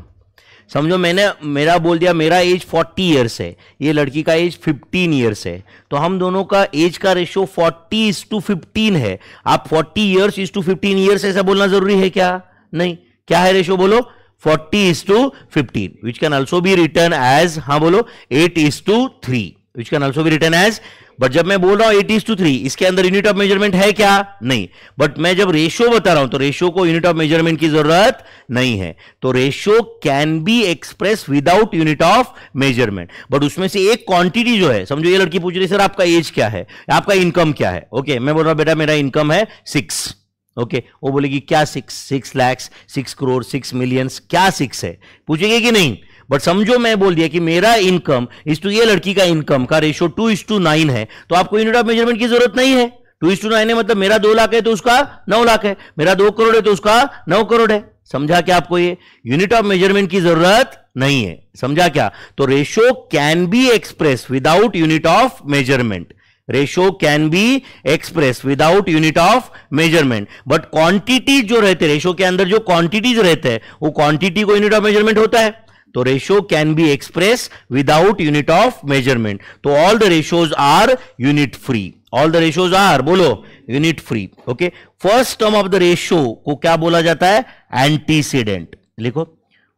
समझो मैंने मेरा बोल दिया मेरा एज 40 इयर्स है ये लड़की का एज 15 इयर्स है तो हम दोनों का एज का रेशियो 40 इज टू 15 है आप 40 इयर्स इज टू 15 इयर्स ऐसा बोलना जरूरी है क्या नहीं क्या है रेशियो बोलो 40 is to 15 which can also be written as हाँ बोलो 8 is to 3 which can also be written as but जब मैं बोल रहा हूं एट इज टू 3 इसके अंदर यूनिट ऑफ मेजरमेंट है क्या नहीं बट मैं जब रेशियो बता रहा हूं तो रेशियो को यूनिट ऑफ मेजरमेंट की जरूरत नहीं है तो ratio can be express without unit of measurement but उसमें से एक क्वांटिटी जो है समझो ये लड़की पूछ रही है सर आपका एज क्या है आपका इनकम क्या है ओके okay, मैं बोल रहा हूं बेटा मेरा इनकम है सिक्स ओके okay, वो बोलेगी क्या six six lakhs six crore six millions क्या सिक्स है पूछेगी कि नहीं बट समझो मैं बोल दिया कि मेरा इनकम इस टू ये लड़की का इनकम का ratio two is to nine है तो आपको यूनिट ऑफ मेजरमेंट की जरूरत नहीं है टू इस टू नाइन है मतलब मेरा दो लाख है तो उसका नौ लाख है मेरा दो करोड़ है तो उसका नौ करोड़ है समझा क्या आपको ये यूनिट ऑफ मेजरमेंट की जरूरत नहीं है समझा क्या तो ratio can be express without unit of measurement ratio can be express without unit of measurement but quantity जो रहते हैं रेशो के अंदर जो क्वांटिटीज रहते हैं वो क्वांटिटी को यूनिट ऑफ मेजरमेंट होता है तो ratio can be express without unit of measurement तो all the ratios are unit free all the ratios are बोलो unit free okay first term of the ratio को क्या बोला जाता है एंटीसीडेंट लिखो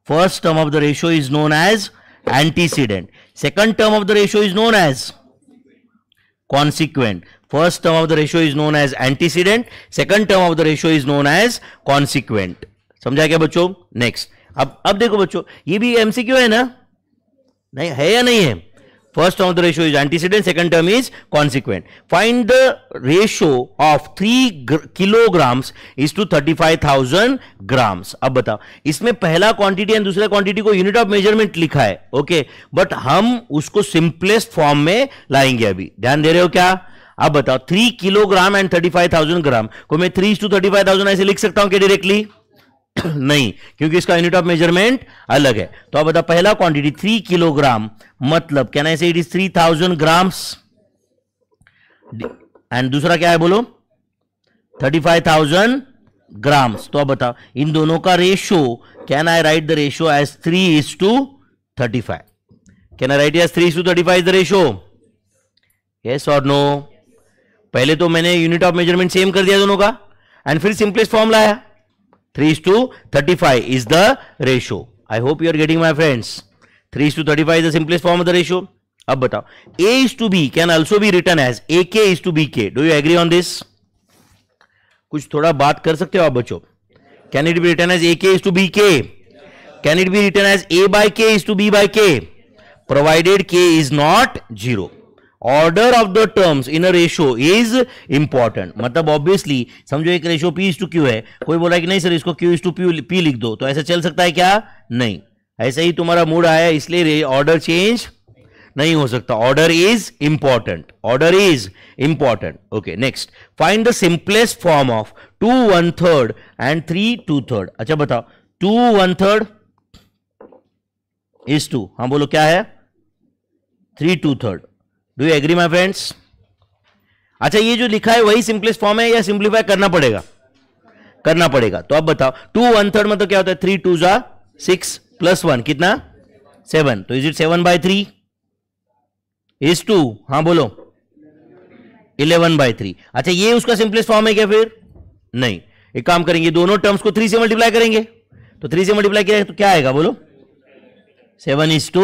first term of the ratio is known as antecedent second term of the ratio is known as consequent. First term of the ratio is known as antecedent. Second term of the ratio is known as consequent. समझा क्या बच्चों next अब अब देखो बच्चों ये भी MCQ है ना नहीं है या नहीं है First term of the ratio is antecedent, second term is consequent. Find the ratio of 3 kilograms is to 35,000 grams. अब बताओ इसमें पहला क्वांटिटी एंड दूसरा क्वांटिटी को यूनिट ऑफ मेजरमेंट लिखा है ओके okay? बट हम उसको सिंपलेस्ट फॉर्म में लाएंगे अभी ध्यान दे रहे हो क्या अब बताओ 3 किलोग्राम एंड 35,000 ग्राम को मैं 3 टू 35,000 ऐसे लिख सकता हूं क्या डायरेक्टली नहीं क्योंकि इसका यूनिट ऑफ मेजरमेंट अलग है तो आप बता पहला क्वांटिटी थ्री किलोग्राम मतलब क्या ना it is three thousand grams and दूसरा क्या है बोलो थर्टी फाइव थाउजेंड ग्राम्स तो आप बताओ इन दोनों का ratio can I write the ratio as three is to thirty five can I write as three is to thirty five is the ratio yes और नो पहले तो मैंने यूनिट ऑफ मेजरमेंट सेम कर दिया दोनों का एंड फिर simplest form लाया three to thirty five is the ratio I hope you are getting my friends three to thirty five is the simplest form of the ratio अब बताओ A is to B can also be written as A K is to B K do you agree on this कुछ थोड़ा बात कर सकते हो आप बच्चों can it be written as A K is to B K can it be written as A by K is to B by K provided K is not zero order of the terms in a ratio is important मतलब obviously समझो एक ratio P is to Q है कोई बोला कि नहीं sir इसको Q is to P लिख दो तो ऐसा चल सकता है क्या नहीं ऐसा ही तुम्हारा मूड आया इसलिए ऑर्डर चेंज नहीं हो सकता order is important order is important okay next find the simplest form of two one third and three two third अच्छा बताओ two one third is to हाँ बोलो क्या है three two third do you agree my friends अच्छा ये जो लिखा है वही सिंपलेस्ट फॉर्म है या सिंप्लीफाई करना पड़ेगा करना पड़ेगा तो अब बताओ टू वन थर्ड में तो क्या होता है थ्री टू जा सिक्स प्लस वन कितना सेवन तो is it seven by three is to हाँ बोलो इलेवन बाय थ्री अच्छा ये उसका सिंपलेस्ट फॉर्म है क्या फिर नहीं एक काम करेंगे दोनों टर्म्स को थ्री से मल्टीप्लाई करेंगे तो थ्री से मल्टीप्लाई किया तो क्या आएगा बोलो सेवन इज टू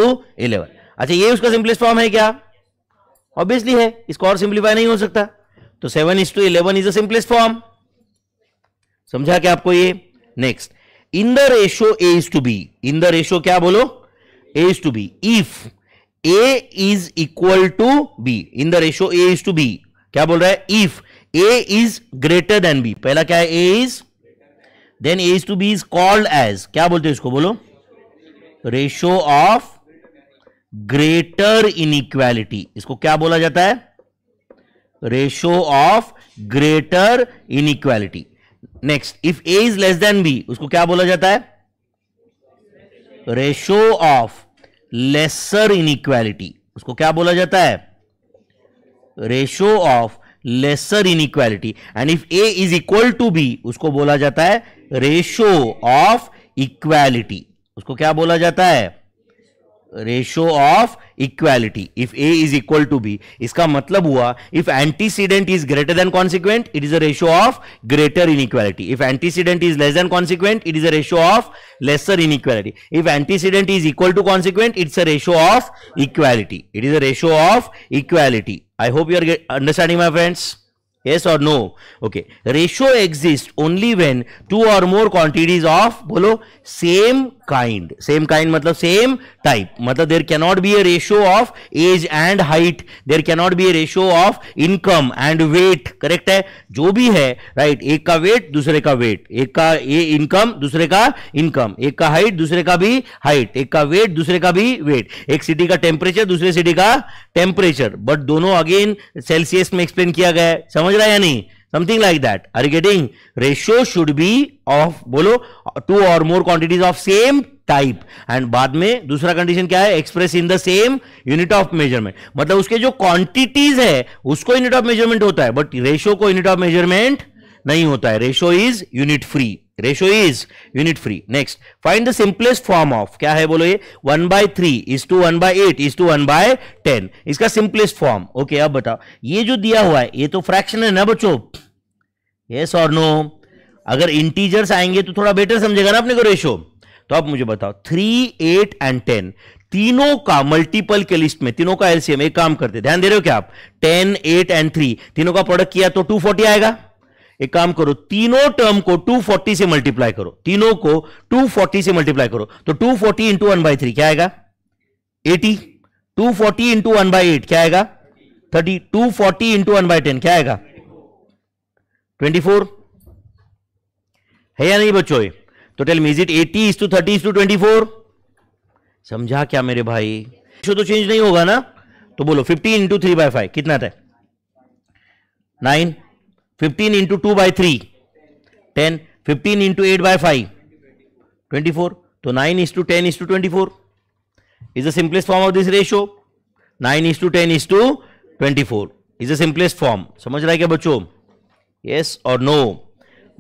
इलेवन अच्छा ये उसका सिंपलेस्ट फॉर्म है क्या ऑब्वियसली है इसको और सिंप्लीफाई नहीं हो सकता तो seven is to eleven is अस्ट फॉर्म समझा क्या आपको ये next in the ratio A is to B in the ratio क्या बोलो ए is to B if A is equal to B in the ratio A is to B क्या बोल रहा है if A is greater than B पहला क्या है A is then A is to B is called as क्या बोलते हैं इसको बोलो रेशियो ऑफ ग्रेटर इनइक्वालिटी इसको क्या बोला जाता है ratio of greater inequality next if A is less than B उसको क्या बोला जाता है रेशो ऑफ लेसर इनइक्वालिटी उसको क्या बोला जाता है ratio of lesser inequality and if A is equal to b उसको बोला जाता है रेशो ऑफ इक्वालिटी उसको क्या बोला जाता है ratio of equality if A is equal to b इसका मतलब हुआ if antecedent is greater than consequent it is a ratio of greater inequality if antecedent is less than consequent it is a ratio of lesser inequality if antecedent is equal to consequent it's a ratio of equality it is a ratio of equality I hope you are understanding my friends yes or no okay ratio exists only when two or more quantities of bolo same kind same kind मतलब same type मतलब there cannot be a ratio of age and height there cannot be a ratio of income and weight correct है जो भी है right right? एक का wait दूसरे का वेट एक का ये इनकम दूसरे का इनकम एक का हाइट दूसरे का भी हाइट एक का वेट दूसरे का भी वेट एक सिटी का टेम्परेचर दूसरे सिटी का टेम्परेचर बट दोनों अगेन सेल्सियस में एक्सप्लेन किया गया है समझ रहा है या नहीं something like that are getting ratio should be of बोलो टू और more quantities of same type and बाद में दूसरा कंडीशन क्या है express in the same unit of measurement मतलब उसके जो क्वांटिटीज है उसको यूनिट ऑफ मेजरमेंट होता है बट रेशियो को यूनिट ऑफ मेजरमेंट नहीं होता है ratio is unit free ratio is unit free next find the simplest form of क्या है बोलो ये one by three is to one by eight is to one by ten इसका simplest form okay अब बताओ ये जो दिया हुआ है ये तो फ्रैक्शन है ना बच्चों यस और नो अगर इंटीजर्स आएंगे तो थोड़ा बेटर समझेगा ना अपने को रेशो तो आप मुझे बताओ थ्री एट एंड टेन तीनों का मल्टीपल के लिस्ट में तीनों का एलसीएम एक काम करते ध्यान दे रहे हो क्या आप टेन एट एंड थ्री तीनों का प्रोडक्ट किया तो टू फोर्टी आएगा एक काम करो तीनों टर्म को 240 से मल्टीप्लाई करो तीनों को 240 से मल्टीप्लाई करो तो 240 forty into one by three क्या आएगा 80 two forty into one by eight क्या आएगा 30 240 forty into one by ten क्या आएगा 24 है या नहीं बच्चों तो tell me is it eighty is to thirty is to twenty four समझा क्या मेरे भाई शो तो चेंज नहीं होगा ना तो बोलो fifty into three by five कितना था nine fifteen into two by three ten fifteen into eight by five twenty four तो nine is to ten is to twenty four is the simplest form of this ratio nine is to ten is to twenty four is the simplest form समझ रहा है क्या बच्चों yes और no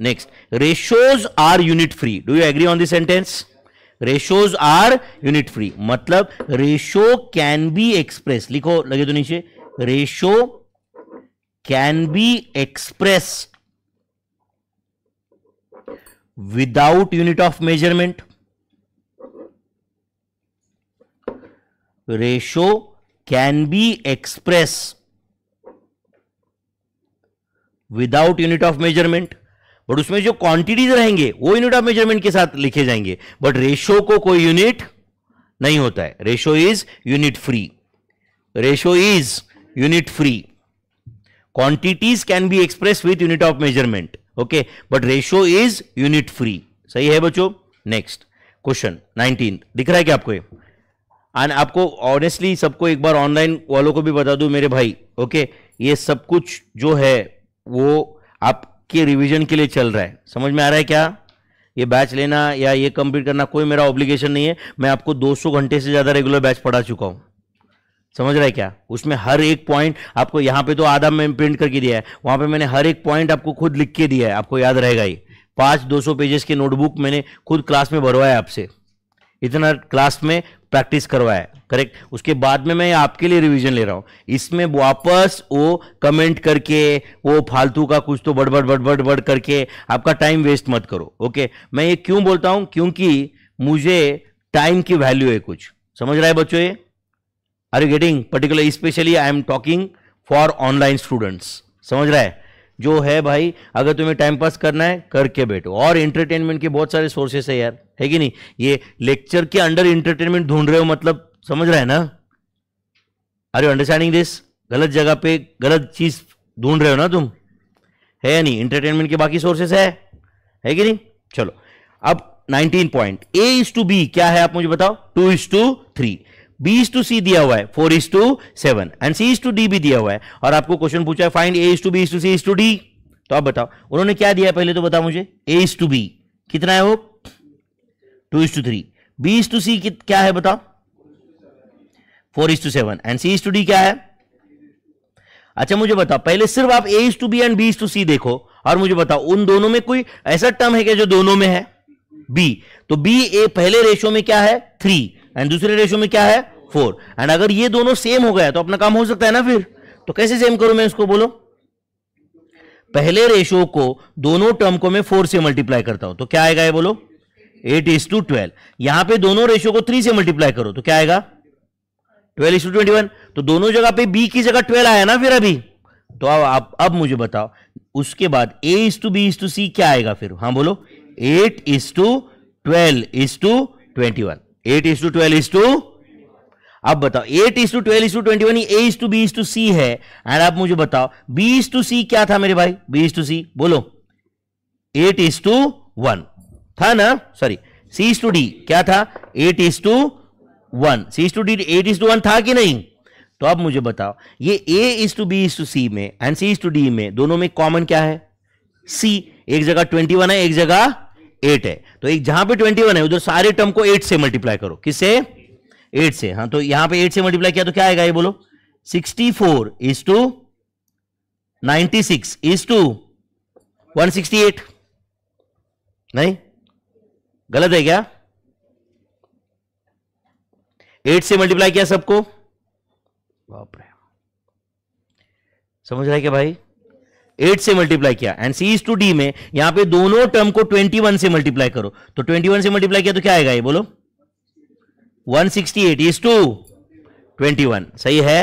next ratios are unit free do you agree on this sentence ratios are unit free मतलब ratio can be express लिखो लगे तो नीचे ratio can be express without unit of measurement ratio can be express without unit of measurement but उसमें जो quantities रहेंगे वो unit of measurement के साथ लिखे जाएंगे बट रेशो को कोई यूनिट नहीं होता है ratio is unit free ratio is unit free quantities can be express with unit of measurement okay but ratio is unit free सही है बच्चों नेक्स्ट क्वेश्चन नाइनटीन दिख रहा है क्या आपको ये एंड आपको ऑनेस्टली सबको एक बार ऑनलाइन वालों को भी बता दू मेरे भाई ओके okay? ये सब कुछ जो है वो आपके रिवीजन के लिए चल रहा है समझ में आ रहा है क्या ये बैच लेना या ये कंप्लीट करना कोई मेरा ऑब्लिगेशन नहीं है मैं आपको 200 घंटे से ज़्यादा रेगुलर बैच पढ़ा चुका हूँ समझ रहा है क्या उसमें हर एक पॉइंट आपको यहाँ पे तो आधा में प्रिंट करके दिया है वहाँ पे मैंने हर एक पॉइंट आपको खुद लिख के दिया है आपको याद रहेगा ही पाँच दो सौ पेजेस के नोटबुक मैंने खुद क्लास में भरवाया आपसे इतना क्लास में प्रैक्टिस करवाया करेक्ट उसके बाद में मैं आपके लिए रिवीजन ले रहा हूँ इसमें वापस वो कमेंट करके वो फालतू का कुछ तो बड़बड़ बड़बड़ बड़ करके आपका टाइम वेस्ट मत करो ओके मैं ये क्यों बोलता हूँ क्योंकि मुझे टाइम की वैल्यू है कुछ समझ रहा है बच्चों ये are you getting particular specially I am talking for online students समझ रहा है जो है भाई अगर तुम्हें टाइम पास करना है करके बैठो और इंटरटेनमेंट के बहुत सारे सोर्सेस है यार है कि नहीं ये लेक्चर के अंडर इंटरटेनमेंट ढूंढ रहे हो मतलब समझ रहे हैं ना आर यू अंडरस्टैंडिंग दिस गलत जगह पे गलत चीज ढूंढ रहे हो ना तुम है या नहीं एंटरटेनमेंट के बाकी सोर्सेस है है कि नहीं चलो अब nineteen point a is to B क्या है आप मुझे बताओ two is to three b is to c दिया हुआ है four is to seven and C is to d भी दिया हुआ है और आपको क्वेश्चन पूछा है find a is to B is to c is to d तो आप बताओ उन्होंने क्या दिया पहले तो बताओ मुझे ए इज टू बी कितना है वो two is to three b is to c क्या है बताओ four is to seven and C is to d क्या है अच्छा मुझे बताओ पहले सिर्फ आप a is to b and b is to c देखो और मुझे बताओ उन दोनों में कोई ऐसा टर्म है क्या जो दोनों में है बी तो बी ए पहले रेशो में क्या है थ्री एंड दूसरे रेशियो में क्या है फोर एंड अगर ये दोनों सेम हो गया तो अपना काम हो सकता है ना फिर तो कैसे सेम करूं मैं इसको बोलो पहले रेशियो को दोनों टर्म को मैं फोर से मल्टीप्लाई करता हूं तो क्या आएगा ये बोलो एट इज टू ट्वेल्व यहां पे दोनों रेशियो को थ्री से मल्टीप्लाई करो तो क्या आएगा twelve is to twenty one तो दोनों जगह पे बी की जगह ट्वेल्व आया ना फिर अभी तो अब अब मुझे बताओ उसके बाद a is to B is to c क्या आएगा फिर हाँ बोलो eight is to twelve is to twenty one eight is to twelve is to अब बताओ eight is to twelve is to twenty one a is to B is to c है and आप मुझे बताओ बी इज टू सी क्या था मेरे भाई बी इज टू सी बोलो एट इज टू वन था ना sorry c is to d क्या था eight is to one c is to d eight is to one था कि नहीं तो अब मुझे बताओ ये a is to B is to सी में and C is to D में दोनों में कॉमन क्या है सी एक जगह ट्वेंटी वन है एक जगह एट है तो एक जहां पे 21 है उधर सारे टर्म को 8 से मल्टीप्लाई करो किससे 8 से हाँ तो यहां पे 8 से मल्टीप्लाई किया तो क्या आएगा ये बोलो 64 four is to ninety six is to one sixty eight नहीं गलत है क्या एट से मल्टीप्लाई किया सबको बाप रे समझ रहा है क्या भाई एट से मल्टीप्लाई किया and C is to D में यहां पे दोनों टर्म को ट्वेंटी वन से मल्टीप्लाई करो तो ट्वेंटी वन से मल्टीप्लाई किया तो क्या आएगा ये बोलो one sixty eight is to twenty one सही है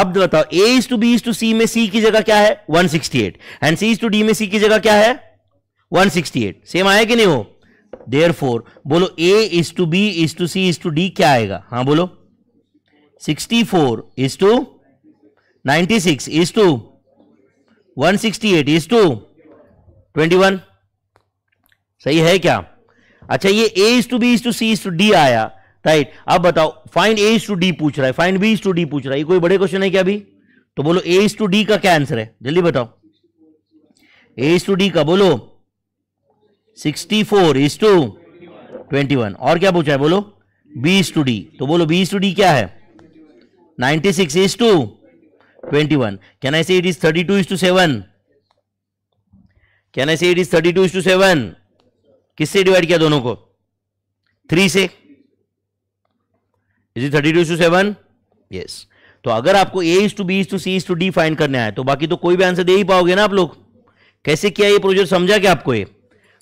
अब बताओ A is to B is to सी में सी की जगह क्या है one sixty eight and C is to D में सी की जगह क्या है वन सिक्सटी एट सेम आया कि नहीं हो देर फोर बोलो ए is to B is to c is to d क्या आएगा हाँ बोलो sixty four is to ninety six is to 168 is to 21 सही है क्या अच्छा ये a is to B is to c is to d आया राइट अब बताओ find a is to d पूछ रहा है find b is to d पूछ रहा है कोई बड़े क्वेश्चन है क्या अभी तो बोलो ए इज टू डी का क्या आंसर है जल्दी बताओ ए इज टू डी का बोलो sixty four is to twenty one और क्या पूछा है बोलो बी इज टू डी तो बोलो बी इज टू डी क्या है ninety six is to 21 can i say it is 32 is to 7 can i say it is 32 is to 7 किससे डिवाइड किया दोनों को थ्री से is thirty two to seven yes तो अगर आपको a is to B is to c is to d fine करने आए तो बाकी तो कोई भी आंसर दे ही पाओगे ना आप लोग कैसे किया ये प्रोजेक्ट समझा क्या आपको ये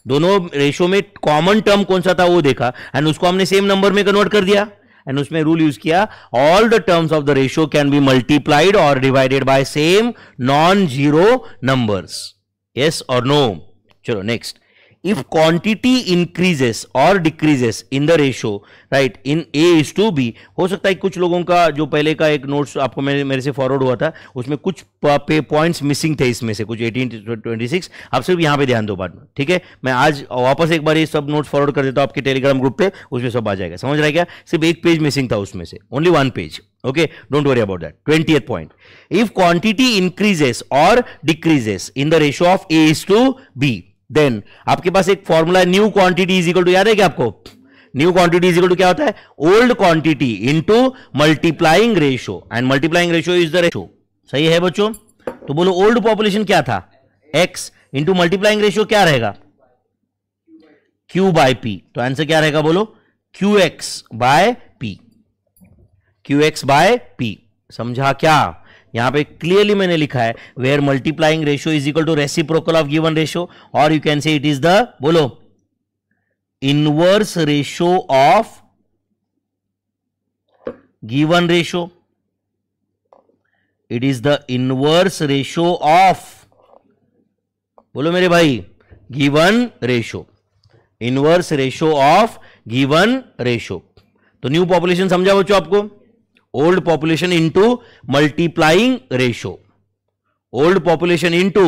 दोनों रेशो में कॉमन टर्म कौन सा था वो देखा एंड उसको हमने सेम नंबर में कन्वर्ट कर दिया एंड उसमें रूल यूज किया all the terms of the ratio can be multiplied और divided by same non zero numbers yes और नो चलो नेक्स्ट if quantity increases or decreases in the ratio right in a is to b हो सकता है कुछ लोगों का जो पहले का एक नोट्स आपको मेरे मेरे से फॉरवर्ड हुआ था उसमें कुछ पे पॉइंट्स मिसिंग थे इसमें से कुछ 18 26 आप सिर्फ यहाँ पे ध्यान दो बाद में ठीक है मैं आज वापस एक बार ये सब नोट्स फॉरवर्ड कर देता हूँ आपके टेलीग्राम ग्रुप पे उसमें सब आ जाएगा समझ रहा है क्या सिर्फ एक पेज मिसिंग था उसमें से only one page okay don't worry about that 20th point if quantity increases or decreases in the ratio of a is to b then आपके पास एक formula new quantity is equal to याद है क्या आपको new quantity is equal to क्या होता है old quantity into multiplying ratio and multiplying ratio is the ratio सही है बच्चों तो बोलो ओल्ड पॉपुलेशन क्या था एक्स इंटू मल्टीप्लाइंग रेशियो क्या रहेगा क्यू बाय पी तो आंसर क्या रहेगा बोलो q x by p q x by p समझा क्या यहां पे क्लियरली मैंने लिखा है where multiplying ratio is equal to reciprocal of given ratio और you can say it is the बोलो inverse ratio of given ratio it is the inverse ratio of बोलो मेरे भाई given ratio inverse ratio of given ratio तो new population समझा बच्चों आपको old population into multiplying ratio old population into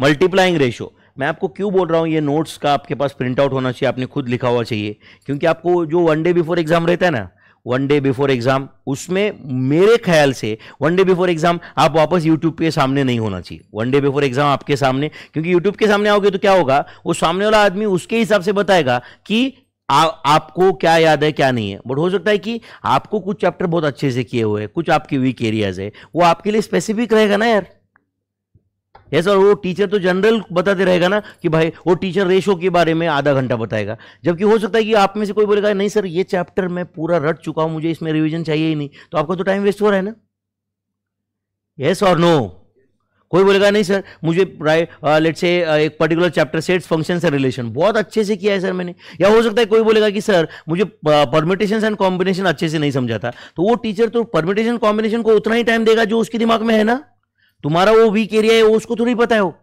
multiplying ratio मैं आपको क्यों बोल रहा हूँ ये नोट्स का आपके पास प्रिंट आउट होना चाहिए आपने खुद लिखा हुआ चाहिए क्योंकि आपको जो वन डे बिफोर एग्जाम रहता है ना वन डे बिफोर एग्जाम उसमें मेरे ख्याल से वन डे बिफोर एग्जाम आप वापस यूट्यूब के सामने नहीं होना चाहिए वन डे बिफोर एग्जाम आपके सामने क्योंकि यूट्यूब के सामने आओगे तो क्या होगा वो सामने वाला आदमी उसके हिसाब से बताएगा कि आ, आपको क्या याद है क्या नहीं है बट हो सकता है कि आपको कुछ चैप्टर बहुत अच्छे से किए हुए हैं कुछ आपके वीक एरियाज है वो आपके लिए स्पेसिफिक रहेगा ना यार यस और वो टीचर तो जनरल बताते रहेगा ना कि भाई वो टीचर रेशो के बारे में आधा घंटा बताएगा जबकि हो सकता है कि आप में से कोई बोलेगा नहीं सर ये चैप्टर मैं पूरा रट चुका हूं मुझे इसमें रिविजन चाहिए ही नहीं तो आपका तो टाइम वेस्ट हो रहा है ना येस और नो कोई बोलेगा नहीं सर मुझे लेट से एक पर्टिकुलर चैप्टर सेट्स फंक्शन से रिलेशन बहुत अच्छे से किया है सर मैंने या हो सकता है कोई बोलेगा कि सर मुझे परमिटेशन एंड कॉम्बिनेशन अच्छे से नहीं समझाता तो वो टीचर तो परमिटेशन कॉम्बिनेशन को उतना ही टाइम देगा जो उसके दिमाग में है ना तुम्हारा वो वीक एरिया है वो उसको थोड़ी पता है वो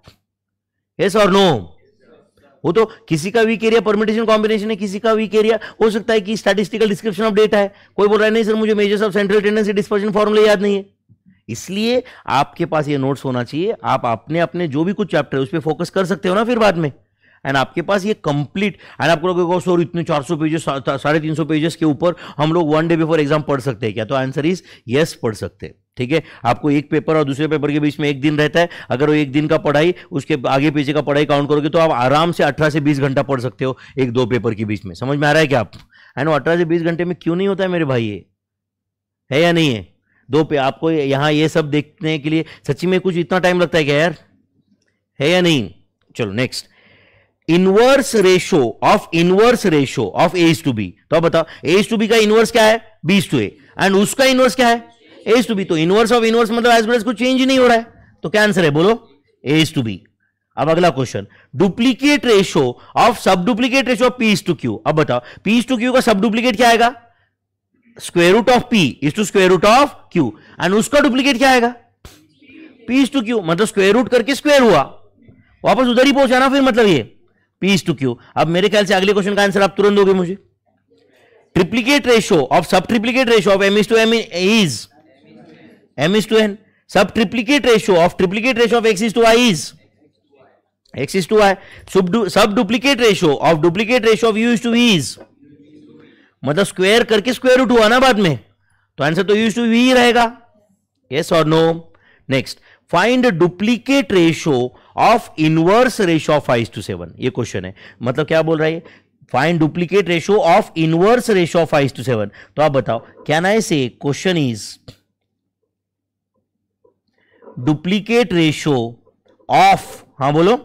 यस और नो वो तो किसी का वीक एरिया परमिटेशन कॉम्बिनेशन है किसी का वीक एरिया हो सकता है कि स्टैटिस्टिकल डिस्क्रिप्शन ऑफ डेटा है कोई बोल रहा है नहीं सर मुझे measures of central tendency dispersion formula याद नहीं है इसलिए आपके पास ये नोट्स होना चाहिए आप अपने अपने जो भी कुछ चैप्टर है उस पर फोकस कर सकते हो ना फिर बाद में एंड आपके पास ये कंप्लीट एंड आपको लगेगा सर इतने 400 पेजेस साढ़े तीन सौ पेजेस के ऊपर हम लोग वन डे बिफोर एग्जाम पढ़ सकते हैं क्या तो आंसर इज येस पढ़ सकते हैं ठीक है आपको एक पेपर और दूसरे पेपर के बीच में एक दिन रहता है अगर वो एक दिन का पढ़ाई उसके आगे पीछे का पढ़ाई काउंट करोगे तो आप आराम से अठारह से बीस घंटा पढ़ सकते हो एक दो पेपर के बीच में समझ में आ रहा है क्या आप एंड वो अठारह से बीस घंटे में क्यों नहीं होता है मेरे भाई ये है या नहीं है दो पे आपको यहां ये सब देखने के लिए सच्ची में कुछ इतना टाइम लगता है क्या यार है या नहीं चलो next inverse ratio of inverse ratio of a's to b तो बताओ एज टू बी का इनवर्स क्या है बीस टू ए एंड उसका इनवर्स क्या है एज टू बी तो इनवर्स ऑफ इनवर्स मतलब एज वेल एज कुछ चेंज नहीं हो रहा है तो क्या आंसर है बोलो एज टू बी अब अगला question duplicate ratio of sub duplicate ratio of p's to q अब बताओ पीस टू क्यू का सब डुप्लीकेट क्या आएगा square root of p is to square root of q and उसका डुप्लीकेट क्या आएगा पी इज टू क्यू मतलब स्क्वेयर रूट करके स्क्वेयर हुआ वापस उधर ही पहुंचाना फिर मतलब ये पी इज टू क्यू अब मेरे ख्याल से अगले क्वेश्चन का आंसर आप तुरंत दोगे मुझे triplicate ratio of sub triplicate ratio of m is to m is m is to n sub triplicate ratio of triplicate ratio of x is to i is x is to i sub duplicate ratio of duplicate ratio of u is to is मतलब square करके square root हुआ ना बाद में तो answer तो u's to v रहेगा yes और no next find duplicate ratio of inverse ratio of five to seven ये क्वेश्चन है मतलब क्या बोल रहा है find duplicate ratio of inverse ratio of five to seven तो आप बताओ can I say question is duplicate ratio of हाँ बोलो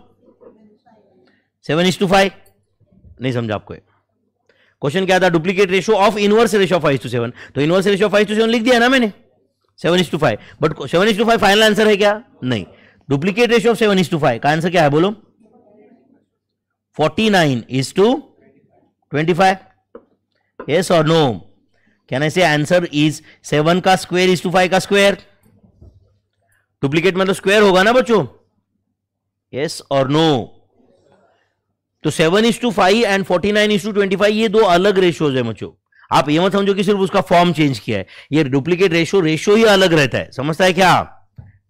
सेवन इज टू फाइव नहीं समझा आपको है. क्वेश्चन क्या था duplicate ratio of inverse ratio five to seven तो inverse ratio five to seven लिख दिया ना मैंने seven is to five but seven is to five final answer है क्या नहीं duplicate ratio of seven is to five का answer क्या है बोलो forty nine is to twenty five yes और no can I say answer is seven का square is to five का स्क्वेयर डुप्लीकेट मतलब स्क्वेयर होगा ना बच्चों यस और नो तो seven is to five and forty nine is to twenty five ये दो अलग रेशियोज है मुझे आप ये मत समझो कि सिर्फ उसका फॉर्म चेंज किया है ये डुप्लीकेट रेशियो रेशियो ही अलग रहता है समझता है क्या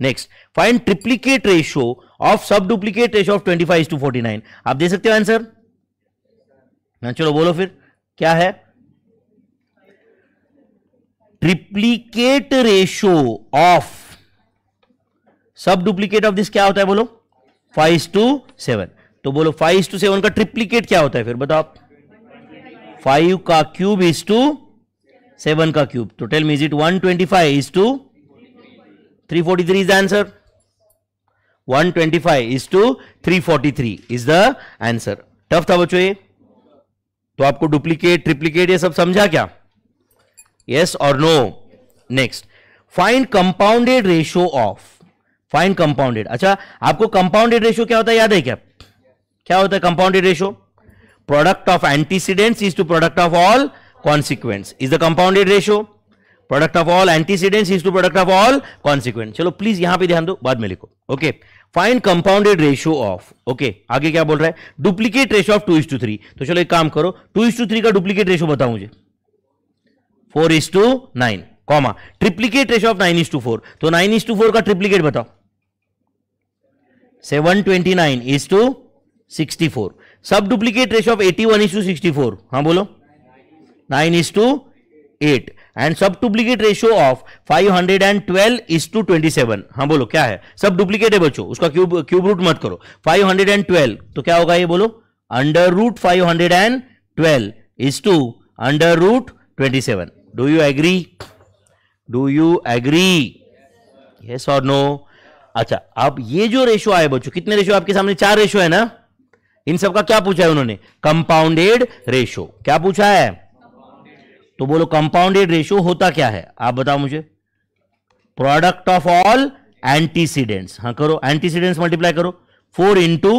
next find triplicate ratio of sub duplicate ratio of twenty five to forty nine आप दे सकते हो आंसर ना चलो बोलो फिर क्या है triplicate ratio of sub duplicate of this क्या होता है बोलो फाइव टू सेवन तो बोलो फाइव इज टू सेवन का ट्रिप्लीकेट क्या होता है फिर बताओ फाइव का क्यूब इज टू सेवन का क्यूब तो tell me is it one twenty five is to three forty three is answer one twenty five is to three forty three is the answer tough था बच्चों ये तो आपको duplicate triplicate ये सब समझा क्या यस और no next find compounded ratio of find compounded अच्छा आपको कंपाउंडेड रेशियो क्या होता है याद है क्या क्या होता है compounded ratio product of antecedents is to product of all consequence is the compounded ratio product of all antecedents is to product of all consequence चलो प्लीज यहां पे ध्यान दो बाद में लिखो okay find compounded ratio of okay आगे क्या बोल रहा है duplicate ratio of two is to three तो चलो एक काम करो टू इज टू थ्री का डुप्लीकेट रेशियो बताओ मुझे four is to nine comma triplicate ratio of nine is to four तो नाइन इज टू फोर का ट्रिप्लीकेट बताओ seven twenty nine is to sixty four sub duplicate ratio of eighty one is to sixty four हाँ बोलो nine is to eight and sub duplicate ratio of five hundred and twelve is to twenty seven हाँ बोलो क्या है सब duplicate है बच्चों उसका क्यूब क्यूब रूट मत करो फाइव हंड्रेड एंड ट्वेल्व तो क्या होगा ये बोलो under root five hundred and twelve is to under root twenty seven do you agree do you agree yes और नो अच्छा अब ये जो रेशो आए बच्चों कितने रेशो आपके सामने चार रेशो है ना इन सब का क्या पूछा है उन्होंने कंपाउंडेड रेशो क्या पूछा है तो बोलो कंपाउंडेड रेशो होता क्या है आप बताओ मुझे प्रोडक्ट ऑफ ऑल एंटीसीडेंट्स हाँ करो एंटीसीडेंट्स मल्टीप्लाई करो four into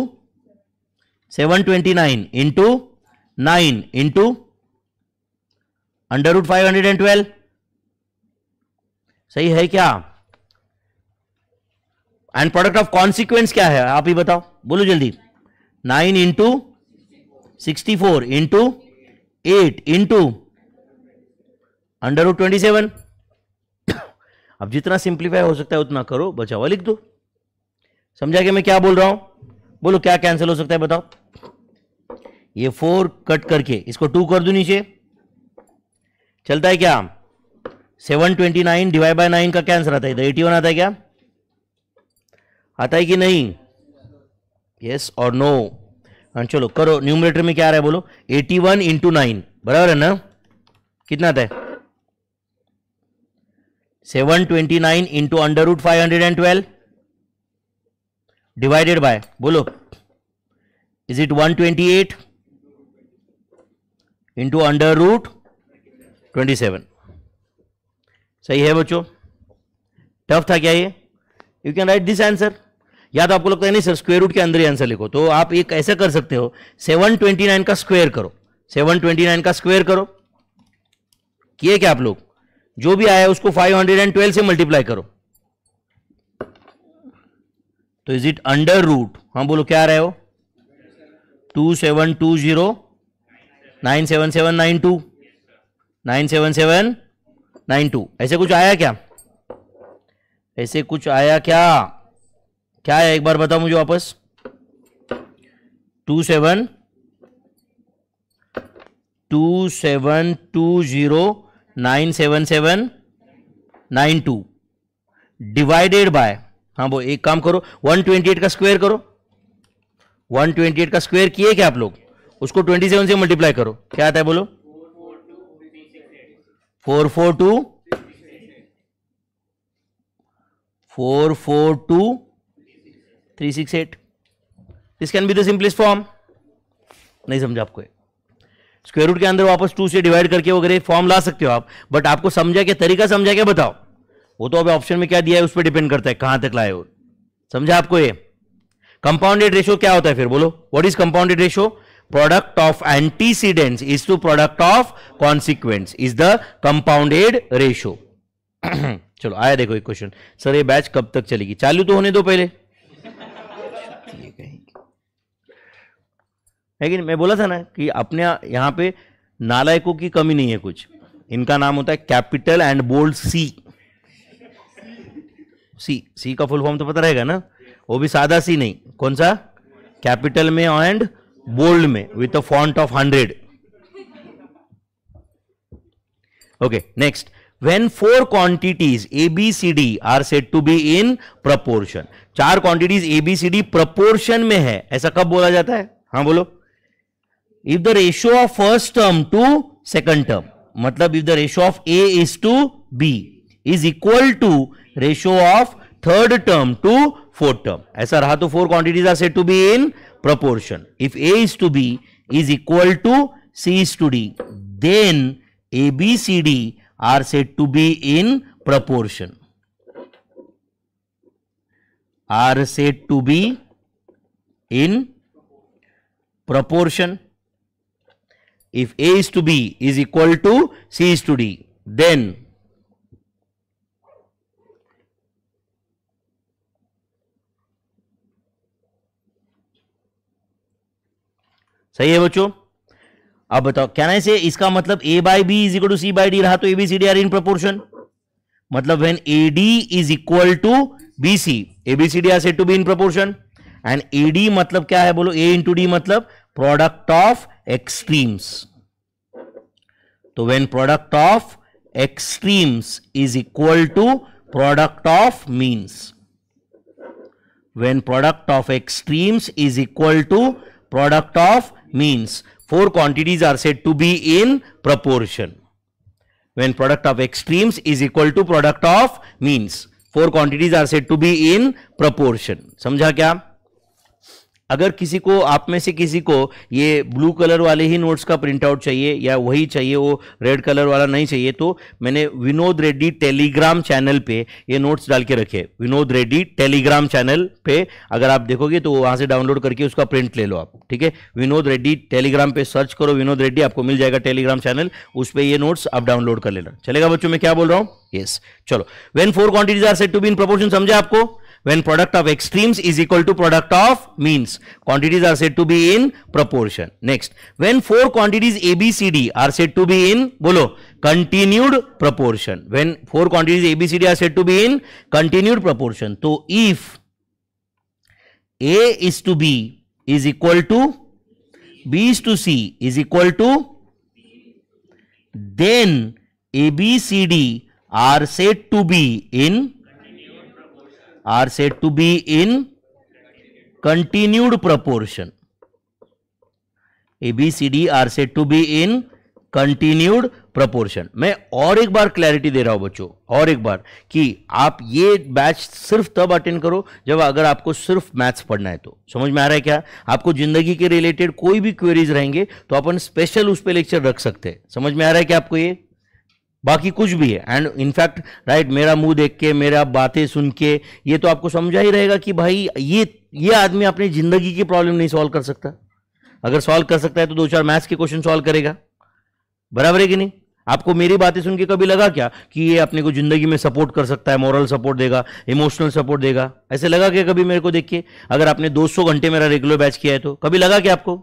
seven twenty nine into nine into under root five hundred and twelve सही है क्या एंड प्रोडक्ट ऑफ कॉन्सिक्वेंस क्या है आप ही बताओ बोलो जल्दी nine into sixty four into eight into under root twenty seven अब जितना सिंप्लीफाई हो सकता है उतना करो बचा हुआ लिख दो समझा के मैं क्या बोल रहा हूं बोलो क्या कैंसिल हो सकता है बताओ ये फोर कट करके इसको टू कर दू नीचे चलता है क्या seven twenty nine divide by nine का कैंसर आता है एटी वन आता है क्या आता है कि नहीं यस और नो चलो करो न्यूमरेटर में क्या आ रहा है बोलो 81 वन इंटू नाइन बराबर है ना कितना आता है 729 twenty nine into under root five hundred and twelve divided by बोलो is it 128 twenty eight into under root twenty seven सही है बच्चों टफ था क्या ये you can write this answer या तो आपको लगता है नहीं सर स्क्वेयर रूट के अंदर ही आंसर लिखो तो आप एक ऐसा कर सकते हो 729 का स्क्वायर करो 729 का स्क्वायर करो किए क्या आप लोग जो भी आया उसको 512 से मल्टीप्लाई करो तो इज इट अंडर रूट हाँ बोलो क्या रहे हो two seven two zero nine seven seven nine two nine seven seven nine two ऐसे कुछ आया क्या ऐसे कुछ आया क्या क्या है एक बार बताओ मुझे वापस two seven two seven two zero nine seven seven nine two divided by हाँ वो एक काम करो वन ट्वेंटी एट का स्क्वायर करो वन ट्वेंटी एट का स्क्वायर किए क्या आप लोग उसको ट्वेंटी सेवन से मल्टीप्लाई करो क्या आता है बोलो four four two four four two six eight this can be the simplest form नहीं समझा आपको स्क्वेयर रूट के अंदर वापस टू से डिवाइड करके वगैरह फॉर्म ला सकते हो आप बट आपको समझा क्या तरीका समझा क्या बताओ वो तो अभी ऑप्शन में क्या दिया है उस पर डिपेंड करता है कहां तक लाए हो समझा आपको ये कंपाउंडेड रेशो क्या होता है फिर बोलो what is compounded ratio product of antecedents is to product of consequence is the compounded ratio चलो आया देखो एक क्वेश्चन सर ये बैच कब तक चलेगी चालू तो होने दो पहले है कि मैं बोला था ना कि अपने यहाँ पे नालायकों की कमी नहीं है कुछ इनका नाम होता है capital and bold C C C का फुल फॉर्म तो पता रहेगा ना वो भी सादा सी नहीं कौन सा कैपिटल में एंड बोल्ड में with a font of hundred okay next when four quantities a b c d are said to be in proportion चार quantities a b c d proportion में है ऐसा कब बोला जाता है हाँ बोलो if the ratio of first term to second term matlab if the ratio of a is to b is equal to ratio of third term to fourth term aisa raha to four quantities are said to be in proportion if a is to b is equal to c is to d then a b c d are said to be in proportion are said to be in proportion if A is to B is equal to C is to D, then सही है बच्चों अब बताओ क्या ना से इसका मतलब A by B is equal to C by D रहा तो A B C D are in proportion मतलब when A D is equal to B C A B C D are set to B in proportion and A D मतलब क्या है बोलो A into D मतलब product of extremes. So when product of extremes is equal to product of means. When product of extremes is equal to product of means. Four quantities are said to be in proportion. When product of extremes is equal to product of means. Four quantities are said to be in proportion. समझा क्या? अगर किसी को आप में से किसी को ये ब्लू कलर वाले ही नोट्स का प्रिंट आउट चाहिए या वही चाहिए वो रेड कलर वाला नहीं चाहिए तो मैंने विनोद रेड्डी टेलीग्राम चैनल पे ये नोट्स डाल के रखे विनोद रेड्डी टेलीग्राम चैनल पे अगर आप देखोगे तो वहाँ से डाउनलोड करके उसका प्रिंट ले लो आप ठीक है विनोद रेड्डी टेलीग्राम पे सर्च करो विनोद रेड्डी आपको मिल जाएगा टेलीग्राम चैनल उस पर ये नोट्स आप डाउनलोड कर लेना चलेगा बच्चों में क्या बोल रहा हूँ यस चलो when four quantities are set to B in proportion समझा आपको when product of extremes is equal to product of means. Quantities are said to be in proportion. Next, when four quantities A, B, C, D are said to be in, bolo, continued proportion. When four quantities A, B, C, D are said to be in continued proportion. So, if A is to B is equal to B is to C is equal to then ABCD are said to be in are said to B in continued proportion A B C D are said to B in continued proportion मैं और एक बार clarity दे रहा हूं बच्चों और एक बार कि आप ये बैच सिर्फ तब अटेंड करो जब अगर आपको सिर्फ मैथ्स पढ़ना है तो समझ में आ रहा है क्या आपको जिंदगी के रिलेटेड कोई भी क्वेरीज रहेंगे तो अपन स्पेशल उस पर लेक्चर रख सकते हैं समझ में आ रहा है क्या आपको ये बाकी कुछ भी है एंड इनफैक्ट राइट मेरा मुंह देख के मेरा बातें सुन के ये तो आपको समझा ही रहेगा कि भाई ये ये आदमी अपनी जिंदगी की प्रॉब्लम नहीं सॉल्व कर सकता अगर सॉल्व कर सकता है तो दो चार मैथ्स के क्वेश्चन सॉल्व करेगा बराबर है कि नहीं आपको मेरी बातें सुन के कभी लगा क्या कि ये अपने को जिंदगी में सपोर्ट कर सकता है मॉरल सपोर्ट देगा इमोशनल सपोर्ट देगा ऐसे लगा क्या कभी मेरे को देख के अगर आपने 200 घंटे मेरा रेगुलर बैच किया है तो कभी लगा क्या आपको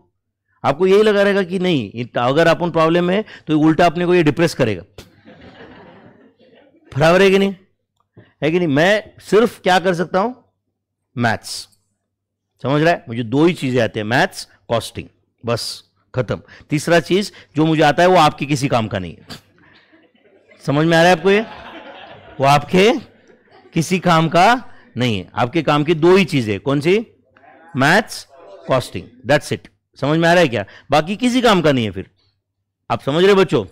आपको यही लगा रहेगा कि नहीं अगर अपन प्रॉब्लम है तो उल्टा अपने को ये डिप्रेस करेगा बराबर है कि नहीं है कि नहीं मैं सिर्फ क्या कर सकता हूं मैथ्स समझ रहा है मुझे दो ही चीजें आती है मैथ्स कॉस्टिंग बस खत्म तीसरा चीज जो मुझे आता है वो आपके किसी काम का नहीं है समझ में आ रहा है आपको ये वो आपके किसी काम का नहीं है आपके काम की दो ही चीजें कौन सी मैथ्स कॉस्टिंग दैट्स इट समझ में आ रहा है क्या बाकी किसी काम का नहीं है फिर आप समझ रहे बच्चों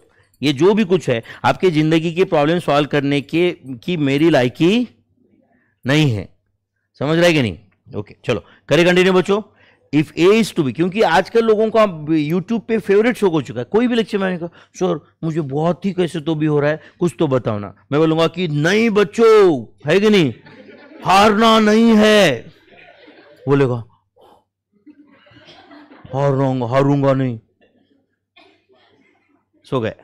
ये जो भी कुछ है आपके ज़िंदगी की प्रॉब्लम सॉल्व करने के की मेरी लायकी नहीं है समझ रहे कि नहीं ओके चलो करे कंटिन्यू बच्चों if A is to B क्योंकि आजकल लोगों का यूट्यूब पे फेवरेट शो हो चुका है कोई भी लेक्चर मैंने कहा सर मुझे बहुत ही कैसे तो भी हो रहा है कुछ तो बताओ ना मैं बोलूंगा कि नहीं बच्चो है कि नहीं हारना नहीं है बोलेगा हारूंगा हारूंगा नहीं सो गए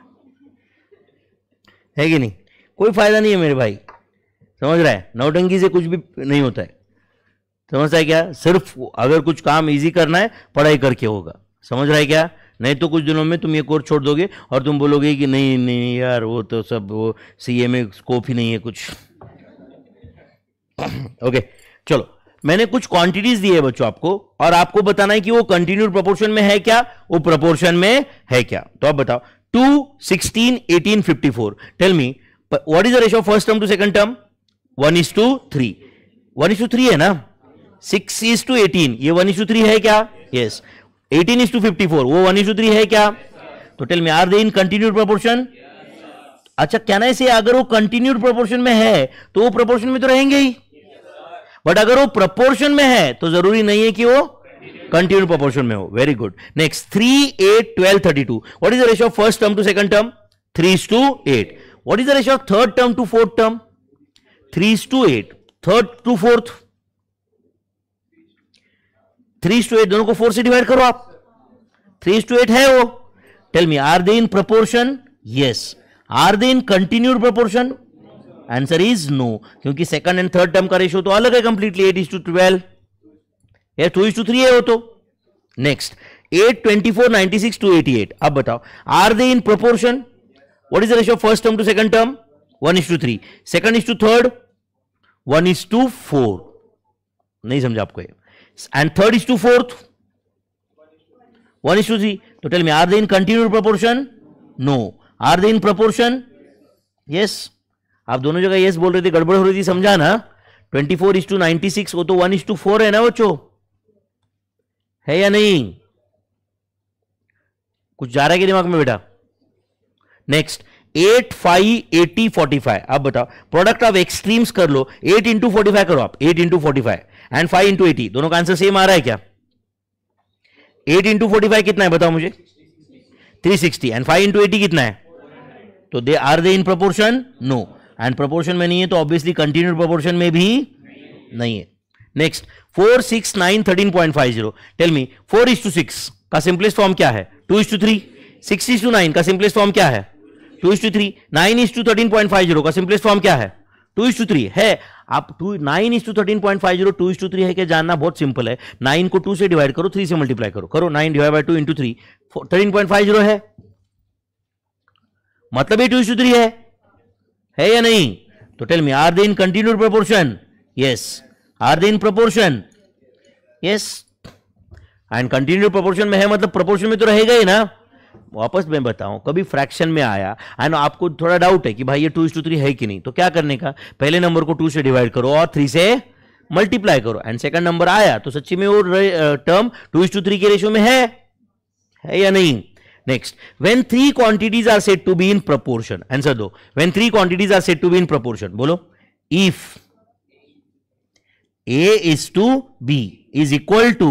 है कि नहीं कोई फायदा नहीं है मेरे भाई समझ रहा है नौटंकी से कुछ भी नहीं होता है समझता है क्या सिर्फ अगर कुछ काम इजी करना है पढ़ाई करके होगा समझ रहा है क्या नहीं तो कुछ दिनों में तुम ये कोर्स छोड़ दोगे और तुम बोलोगे कि नहीं नहीं यार वो तो सब वो सी ए में स्कोप ही नहीं है कुछ ओके चलो मैंने कुछ क्वांटिटीज दी है बच्चों आपको और आपको बताना है कि वो कंटिन्यू प्रोपोर्शन में है क्या वो प्रोपोर्शन में है क्या तो आप बताओ two sixteen eighteen fifty four tell me what is the ratio first term to second term one is to three one is to three है ना सिक्स इज टू एटीन ये वन इज टू थ्री है क्या yes eighteen is to fifty four वो one is to three है क्या तो tell me are they in continued proportion अच्छा क्या ना इसे अगर वो कंटिन्यूड प्रपोर्शन में है तो वो प्रपोर्शन में तो रहेंगे ही बट अगर वो प्रपोर्शन में है तो जरूरी नहीं है कि वो कंटिन्यू प्रोपोर्शन में हो very good next three eight twelve thirty two what is the ratio of first term to second term three to eight what is the ratio of third term to fourth term three to eight third to fourth three to eight दोनों को four से divide करो आप three to eight है वो tell me are they in proportion yes are they in continued proportion answer is no क्योंकि second and third term का ratio तो अलग है completely eight is to twelve यार टू इज टू थ्री है वो तो next eight twenty four ninety six two eighty eight अब बताओ are they in proportion what is the ratio first term to second term one is to three second is to third one is to four नहीं समझा आपको and third is to fourth one is to three तो tell me are they in continue proportion no are they in proportion yes आप दोनों जगह yes बोल रहे थे गड़बड़ हो रही थी समझा ना twenty four is to ninety six वो तो वन इज टू फोर है ना बच्चों है या नहीं कुछ जा रहा है कि दिमाग में बेटा next eight five eighty forty five आप बताओ प्रोडक्ट ऑफ एक्सट्रीम्स कर लो एट इंटू फोर्टी फाइव करो आप eight into forty five and five into eighty दोनों का आंसर सेम आ रहा है क्या एट इंटू फोर्टी फाइव कितना है बताओ मुझे three sixty and five into eighty कितना है तो they are they in proportion no and proportion में नहीं है तो ऑब्वियसली कंटिन्यू प्रपोर्शन में भी नहीं है next four six nine thirteen point five zero tell me four is to six का सिंपलेस्ट फॉर्म क्या है two is to three six is to nine का सिंपलेस्ट फॉर्म क्या है two is to three nine is to thirteen point five zero का simplest form क्या है two is to three है आप two nine is to thirteen point five zero two is to three है क्या जानना बहुत सिंपल है नाइन को टू से डिवाइड करो थ्री से मल्टीप्लाई करो करो nine divide by two into three thirteen point five zero है मतलब ये टू इज टू थ्री है है या नहीं तो tell me are they in continued proportion yes are they in proportion yes and continue proportion में है मतलब प्रोपोर्शन में तो रहेगा ही ना वापस मैं बताऊं कभी फ्रैक्शन में आया एंड आपको थोड़ा डाउट है कि भाई ये टू इज टू थ्री है कि नहीं तो क्या करने का पहले नंबर को टू से डिवाइड करो और थ्री से मल्टीप्लाई करो एंड सेकंड नंबर आया तो सच्ची में वो term two is to three के रेशियो में है है या नहीं next when three quantities are set to B in proportion answer दो when three quantities are set to B in proportion बोलो if A is to B is equal to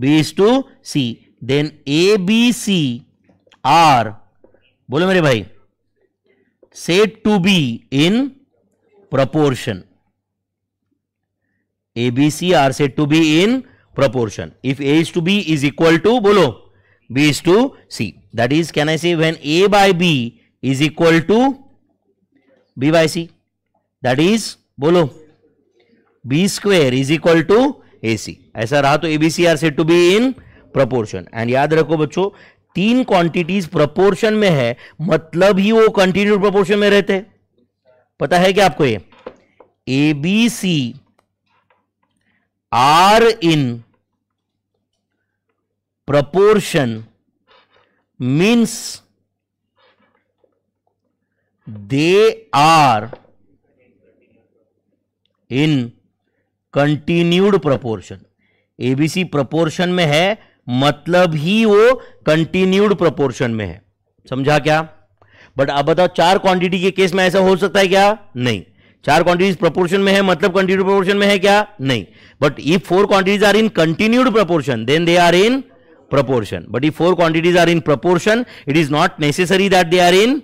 B is to C then A B C are बोलो मेरे भाई set to B in proportion A B C are set to B in proportion if A is to B is equal to बोलो B is to C that is can I see when A by B is equal to B by C that is बोलो B square is equal to A C ऐसा रहा तो ABC are set to B in proportion and याद रखो बच्चों तीन quantities proportion में है मतलब ही वो कंटिन्यू प्रपोर्शन में रहते पता है क्या आपको ये A B C are in proportion means they are in continued proportion ABC proportion में है मतलब ही वो कंटिन्यूड प्रपोर्शन में है समझा क्या बट अब बताओ चार क्वांटिटी के केस में ऐसा हो सकता है क्या नहीं चार क्वांटिटीज प्रपोर्शन में है मतलब कंटिन्यूड प्रपोर्शन में है क्या नहीं but if four quantities are in continued proportion then they are in proportion but if four quantities are in proportion it is not necessary that they are in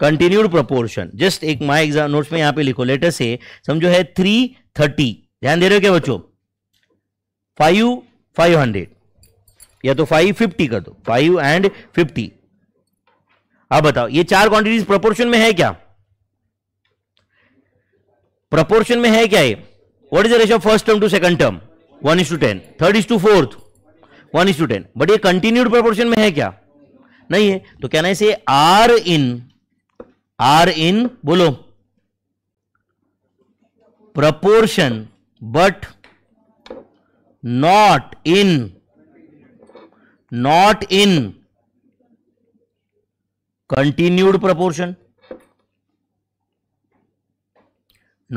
continued proportion just एक my exam notes में यहां pe लिखो letter से समझो है three thirty ध्यान दे रहे हो क्या बच्चों फाइव फाइव हंड्रेड या तो फाइव फिफ्टी कर दो फाइव एंड फिफ्टी अब बताओ ये चार क्वांटिटीज प्रोपोर्शन में है क्या प्रोपोर्शन में है क्या ये what is the ratio first term to second term one is to ten third is to fourth one is to ten but ये कंटिन्यूड प्रोपोर्शन में है क्या नहीं है तो कहना ना इसे आर इन आर इन बोलो proportion but not in not in continued proportion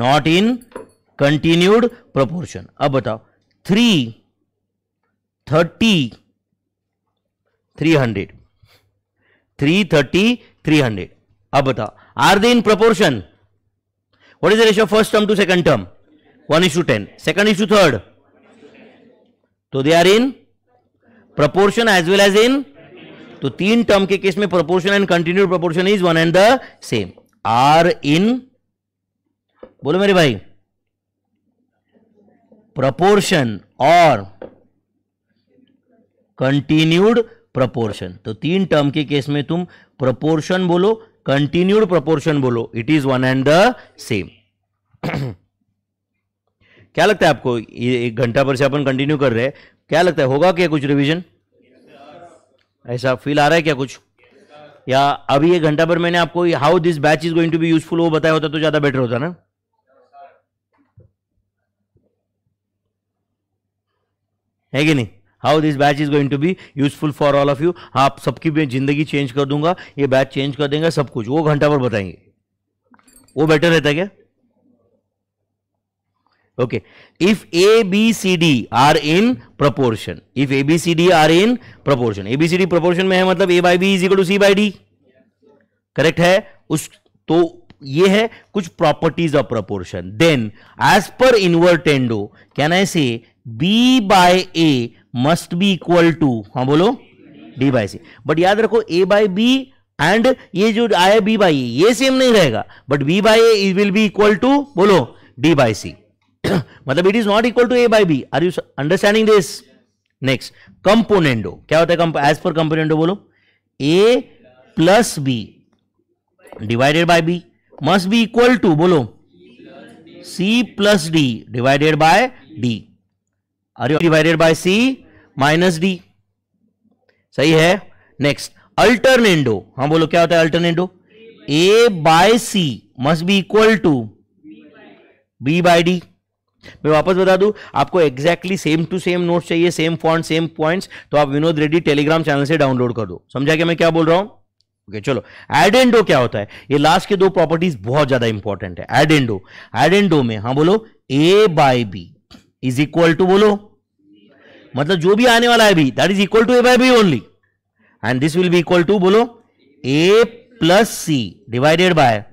not in continued proportion अब बताओ three thirty three hundred three thirty three hundred अब बताओ are they in proportion what is the ratio first term to second term one is to ten second is to third तो they are in proportion as well as in तो तीन term के case में proportion and continue proportion is one and the same are in बोलो मेरे भाई proportion और continued proportion तो तीन टर्म के केस में तुम प्रपोर्शन बोलो कंटिन्यूड प्रपोर्शन बोलो it is one and the same क्या लगता है आपको ये एक घंटा पर से अपन कंटिन्यू कर रहे हैं क्या लगता है होगा क्या कुछ रिविजन ऐसा फील आ रहा है क्या कुछ या अभी एक घंटा पर मैंने आपको how this batch is going to be useful वो बताया होता तो ज्यादा बेटर होता ना है कि नहीं how this batch is going to be useful for all of you आप सबकी भी जिंदगी चेंज कर दूंगा ये बैच चेंज कर देंगे सब कुछ वो घंटा पर बताएंगे वो बेटर रहता है क्या okay if a b c d are in proportion if a b c d are in proportion a b c d proportion में है मतलब a by b is equal to c by d correct है उस तो ये है कुछ properties of proportion then as per invertendo can I say B by A must be equal to हाँ बोलो डी बाय सी बट याद रखो ए बाय बी एंड ये जो आया बी बाय ये सेम नहीं रहेगा but B by A will be equal to बोलो डी बाई सी मतलब it is not equal to A by B are you understanding this next componendo क्या होता है एज पर कंपोनेंडो बोलो A plus B divided by B must be equal to बोलो C plus D divided by D are you divided by C minus D सही है next alternendo हाँ बोलो क्या होता है alternendo A by C must be equal to B by D मैं वापस बता दूं आपको exactly same to same note चाहिए सेम फॉन्ट सेम पॉइंट्स तो आप विनोद रेड्डी टेलीग्राम चैनल से डाउनलोड कर दो समझा क्या मैं क्या बोल रहा हूं ओके okay, चलो एडेंडो क्या होता है ये लास्ट के दो प्रॉपर्टीज बहुत ज्यादा इंपॉर्टेंट है एडेंडो एडेंडो में हाँ बोलो A by B is equal to बोलो मतलब जो भी आने वाला है B that is equal to A by B only and this will be equal to बोलो A plus C divided by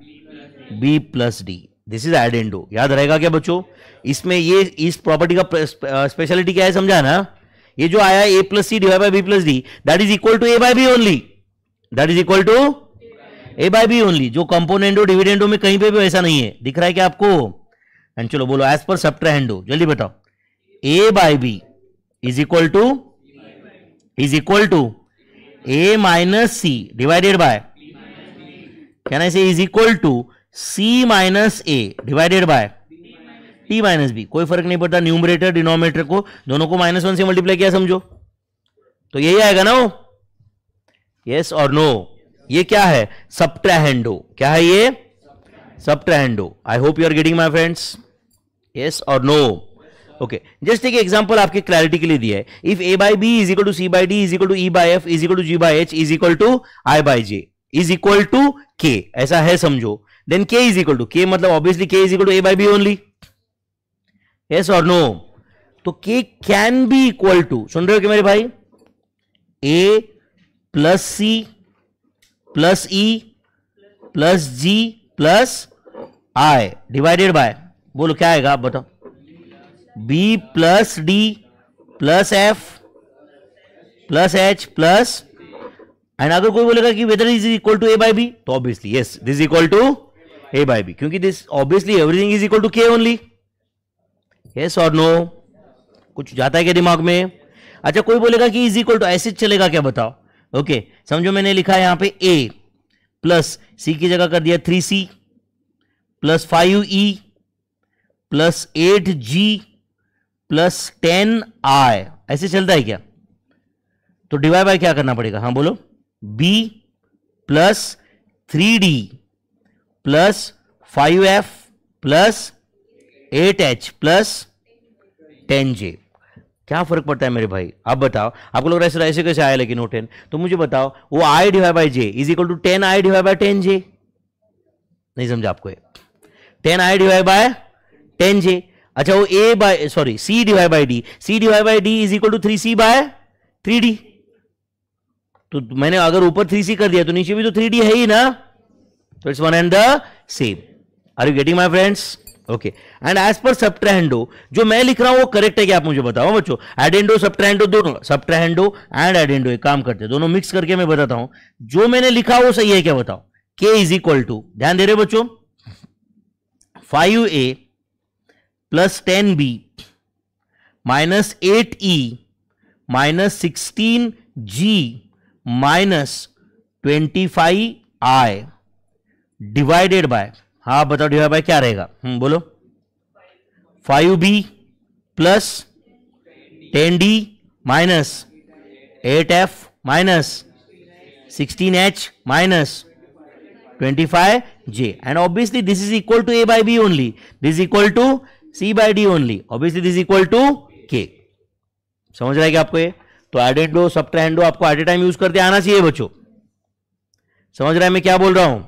B plus D this is addendo याद रहेगा क्या बच्चों इसमें ये इस प्रॉपर्टी का स्पेशलिटी uh, क्या है समझा ना ये जो आया A plus C divide by B plus D that is equal to A by B only that is equal to A by B only जो कंपोनेंटो डिविडेंडो में कहीं पे भी वैसा नहीं है दिख रहा है क्या आपको एंड चलो बोलो एज पर सब्ट्रहेंडो जल्दी बताओ A by B is equal to is equal to A minus C divided by can I say is equal to C minus A divided by T minus B कोई फर्क नहीं पड़ता numerator denominator को दोनों को minus one से multiply किया समझो तो यही आएगा ना वो यस और नो ये क्या है सब्ट्रैहेंडो क्या है ये subtrahendo I hope you are getting my friends yes और नो ओके जस्ट एक एग्जांपल आपके क्लैरिटी के लिए दिया है if A by B is equal to C by D is equal to E by F is equal to G by H is equal to I by J is equal to K ऐसा है समझो then के is equal to के मतलब obviously K is equal to A by B only yes और no तो K can be equal to सुन रहे हो कि मेरे भाई A plus C plus E plus G plus I divided by बोलो क्या आएगा आप बताओ B plus D plus F plus H plus and अगर कोई बोलेगा कि whether is equal to A by B तो obviously yes this equal to A by B क्योंकि this obviously everything is equal to K only yes और no कुछ जाता है क्या दिमाग में अच्छा कोई बोलेगा कि इज इक्वल टू ऐसे चलेगा क्या बताओ ओके समझो मैंने लिखा है यहां पे ए प्लस सी की जगह कर दिया three C plus five E plus eight G plus ten I ऐसे चलता है क्या तो डिवाइड बाय क्या करना पड़ेगा हाँ बोलो B plus three D plus five F plus eight H plus ten J क्या फर्क पड़ता है मेरे भाई आप बताओ आपको लोग ऐसे ऐसे कैसे आया लेकिन वो टेन तो मुझे बताओ वो I divide by J is equal to ten I divide by ten J नहीं समझा आपको ten I divide by ten J अच्छा वो A by sorry C divide by D C divide by D is equal to three C by three D तो मैंने अगर ऊपर three C कर दिया तो नीचे भी तो थ्री डी है ही ना तो it's one and the same are you getting my friends okay and as per subtrahendo जो मैं लिख रहा हूं वो करेक्ट है क्या आप मुझे बताओ बच्चों एडेंडो सब्ट्रैंडो दोनों सब्ट्रैंडो एंड एडेंडो एक काम करते हैं दोनों मिक्स करके मैं बताता हूं जो मैंने लिखा वो सही है क्या बताओ के इज इक्वल टू ध्यान दे रहे बच्चों five A plus ten B minus eight E minus sixteen G minus twenty five I divided by हाँ बताओ डिवाइड बाय क्या रहेगा हम हम्म, बोलो five B plus ten D minus eight F minus sixteen H minus 25 j and obviously this is equal to a by b only this is equal to c by d only obviously this is equal to k समझ रहा है क्या आपको ये तो एडेंडो सब्ट्रैंडो आपको eight a time use करते आना चाहिए बच्चों समझ रहा है मैं क्या बोल रहा हूं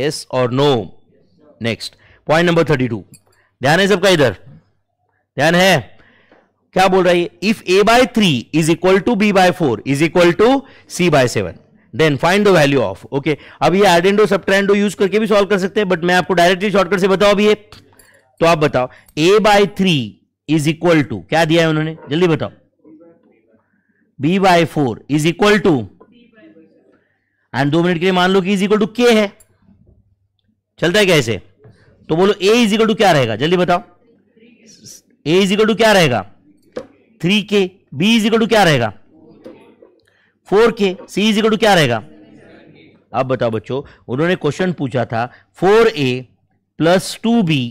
यस और no next point number thirty two ध्यान है सबका इधर ध्यान है क्या बोल रहा है if A by three is equal to B by four is equal to C by seven then find the value of okay अब ये एडेंडो ट्रेंडो यूज करके भी सॉल्व कर सकते हैं बट मैं आपको डायरेक्टली शॉर्टकट से बताओ अभी ये तो आप बताओ A by three is equal to क्या दिया है उन्होंने जल्दी बताओ B by four is equal to and दो मिनट के लिए मान लो कि इज इक्वल टू के है चलता है कैसे तो बोलो ए इजिकल टू क्या रहेगा जल्दी बताओ ए इजिकल टू क्या रहेगा थ्री के बी इजिकल टू क्या रहेगा फोर के सी इजिकल टू क्या रहेगा अब बताओ बच्चों उन्होंने क्वेश्चन पूछा था four A plus two B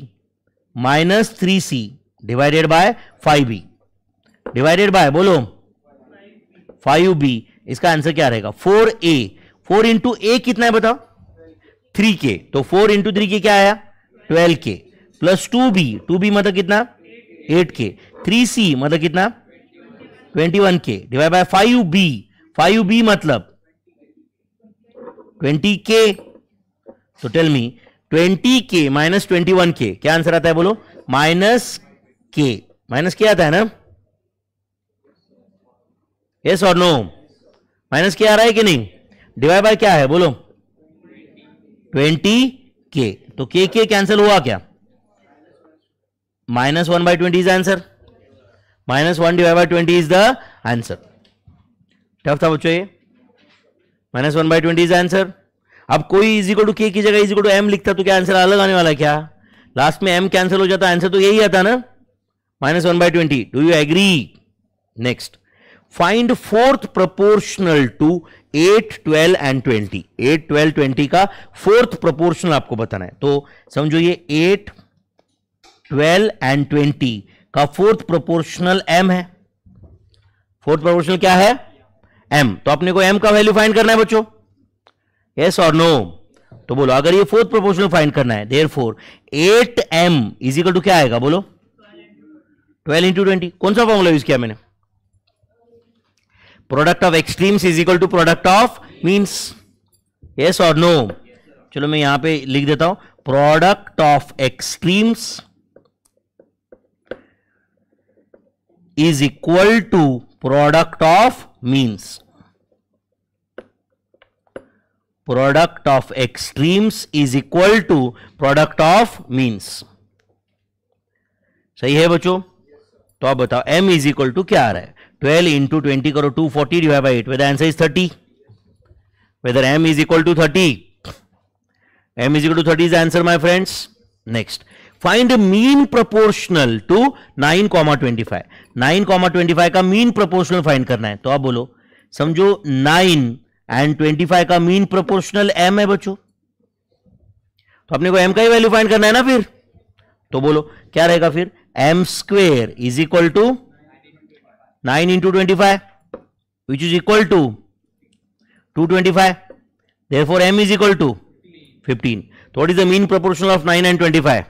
minus three C divided by five B divided by बोलो फाइव बी इसका आंसर क्या रहेगा four A four into A कितना है बताओ थ्री के तो फोर इंटू थ्री के क्या आया twelve K plus two B two B मतलब कितना एट के थ्री सी मतलब कितना twenty one K divide by five B five B मतलब ट्वेंटी के तो tell me twenty K minus twenty one K क्या आंसर आता है बोलो माइनस के माइनस क्या आता है ना यस और नो माइनस के आ रहा है कि नहीं डिवाइड बाय क्या है बोलो ट्वेंटी के तो के के कैंसिल हुआ क्या minus one by twenty is answer minus one divide by twenty is the answer tough था बच्चों ये minus one by twenty is answer अब कोई इज टू के की जगह इज टू एम लिखता तो क्या आंसर अलग आने वाला क्या लास्ट में एम कैंसिल हो जाता आंसर तो यही आता ना minus one by twenty do you agree next find fourth proportional to eight twelve and twenty eight twelve twenty का फोर्थ प्रोपोर्शनल आपको बताना है तो समझो ये एट ट्वेल्व एंड ट्वेंटी का फोर्थ प्रोपोर्शनल एम है फोर्थ प्रोपोर्शनल क्या है एम तो अपने को एम का वैल्यू फाइंड करना है बच्चों यस और नो तो बोलो अगर ये फोर्थ प्रोपोर्शनल फाइंड करना है there four eight M is equal to क्या आएगा बोलो ट्वेल्व इंटू ट्वेंटी कौन सा फॉर्मूला यूज किया मैंने product of extremes is equal to product of means yes और नो चलो मैं यहां पे लिख देता हूं product of extremes is equal to product of means product of extremes is equal to product of means सही है बच्चों तो आप बताओ m इज इक्वल टू क्या आ रहा है ट्वेल्व इंटू ट्वेंटी करो two forty divide by eight whether answer is thirty whether M is equal to thirty M is equal to thirty is answer my friends next find mean proportional to nine comma twenty five nine comma twenty five का mean proportional find करना है तो आप बोलो समझो nine and twenty five का mean proportional M है बच्चों तो अपने को एम का ही वैल्यू फाइंड करना है ना फिर तो बोलो क्या रहेगा फिर M square is equal to nine into twenty five which is equal to two twenty five therefore M is equal to fifteen तो what is the mean proportion of nine and twenty five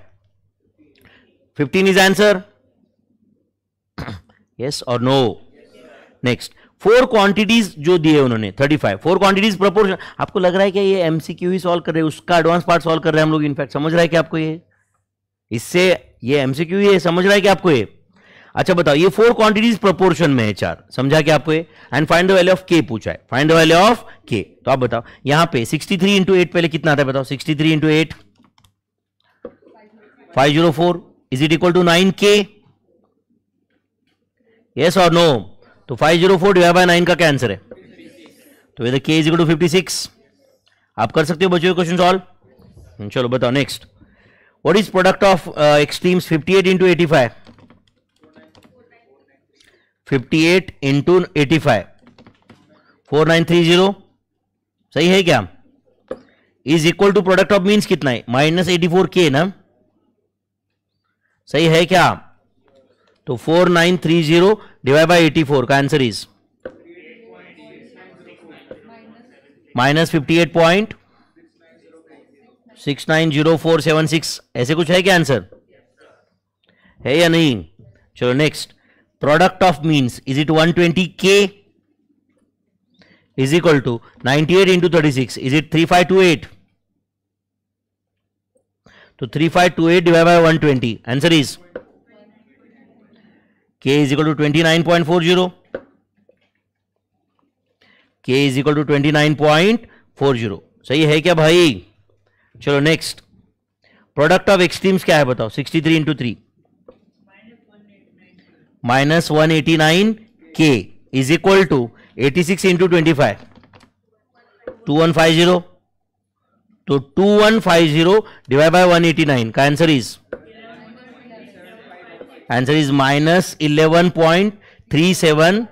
fifteen is answer yes और no next four quantities जो दिए उन्होंने thirty five four quantities proportion आपको लग रहा है क्या ये एमसीक्यू ही सॉल्व कर रहे हैं उसका एडवांस पार्ट सॉल्व कर रहे हैं हम लोग इनफैक्ट समझ रहा है कि आपको ये इससे ये एमसीक्यू है समझ रहा है कि आपको ये अच्छा बताओ ये फोर क्वांटिटीज प्रोपोर्शन में है चार समझा क्या आपको and find the value of K पूछा है फाइंड द वैल्यू ऑफ के तो आप बताओ यहां पे 63 थ्री इंटू एट पहले कितना आता है बताओ 63 three into eight five zero four is it equal to nine K yes और नो तो five zero four divide by nine का क्या आंसर है तो इधर K is equal to fifty six आप कर सकते हो बच्चों क्वेश्चन सॉल्व चलो बताओ next is product of extremes fifty eight into eighty five fifty eight into eighty five four nine three zero सही है क्या is equal to product of means कितना है माइनस एटी फोर के ना सही है क्या तो four nine three zero divide by eighty four का answer is minus fifty eight point six nine zero four seven six ऐसे कुछ है क्या आंसर है या नहीं चलो next product of means is it 120k is equal to 98 into 36 is it 3528 तो 3528 divided by 120 answer is k is equal to 29.40 k is equal to 29.40 सही है क्या भाई चलो नेक्स्ट प्रोडक्ट ऑफ एक्सट्रीम्स क्या है बताओ 63 three into three minus one eighty nine K is equal to eighty six into twenty five two one five zero तो two one five zero divide by one eighty nine का answer is answer is minus eleven point three seven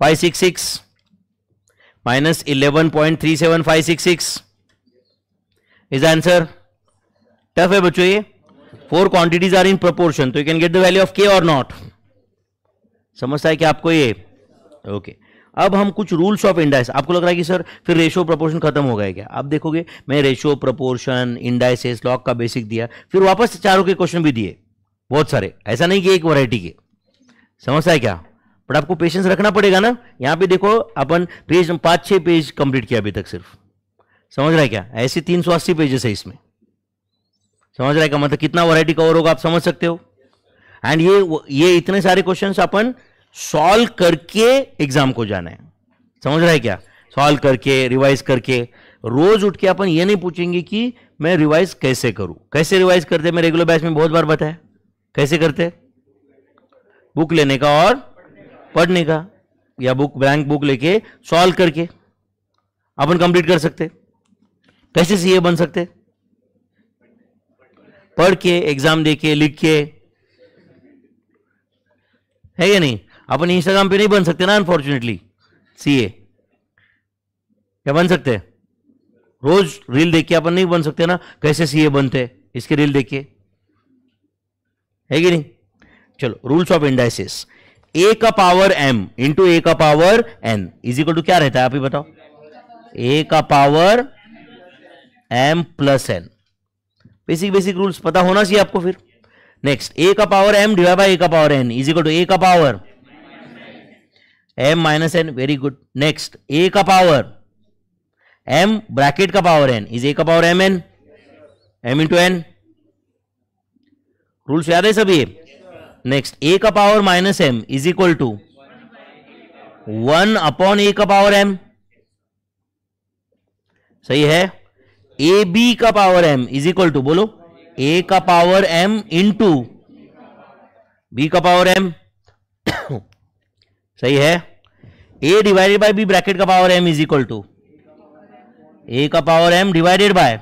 five six six minus eleven point three seven five six six is answer tough है बच्चों ये four quantities are in proportion तो you can get the value of K और not समझता है कि आपको ये ओके okay. अब हम कुछ रूल्स ऑफ इंडाइस आपको लग रहा है कि सर फिर रेशियो प्रोपोर्शन खत्म हो गया क्या आप देखोगे मैं रेशियो प्रोपोर्शन इंडाइसेस लॉक का बेसिक दिया फिर वापस चारों के क्वेश्चन भी दिए बहुत सारे ऐसा नहीं कि एक वैरायटी के समझता है क्या बट आपको पेशेंस रखना पड़ेगा ना यहाँ पे देखो अपन पेज पाँच छः पेज कंप्लीट किया अभी तक सिर्फ समझ रहा है क्या ऐसे तीन सौ अस्सी पेजेस है इसमें समझ रहे का मतलब कितना वैरायटी कवर होगा आप समझ सकते हो एंड ये ये इतने सारे क्वेश्चंस अपन सॉल्व करके एग्जाम को जाना है समझ रहा है क्या सॉल्व करके रिवाइज करके रोज उठ के अपन ये नहीं पूछेंगे कि मैं रिवाइज कैसे करूं कैसे रिवाइज करते मैं रेगुलर बैच में बहुत बार बताया कैसे करते बुक लेने का और पढ़ने का या बुक ब्लैंक बुक लेके सॉल्व करके अपन कंप्लीट कर सकते कैसे सीए बन सकते पढ़ के एग्जाम दे के लिख के है या नहीं अपन इंस्टाग्राम पे नहीं बन सकते ना अनफॉर्चुनेटली सीए क्या बन सकते रोज रील देख के अपन नहीं बन सकते ना कैसे सीए बनते इसके रील देखिए है कि नहीं चलो रूल्स ऑफ इंडाइसिस ए का पावर एम इंटू ए का power N is equal to क्या रहता है आप ही बताओ ए का power M plus N basic basic rules पता होना चाहिए आपको फिर नेक्स्ट ए का power M divide by A का power N is equal to A का power M minus N very good next A का पावर एम ब्रैकेट का पावर एन इज ए का power M N M into N rules याद है सभी next A का power minus M is equal to one upon A का power M सही है ए बी का power M is equal to बोलो ए का power M into B का पावर एम सही है A divided by B bracket का power M is equal to A का power M divided by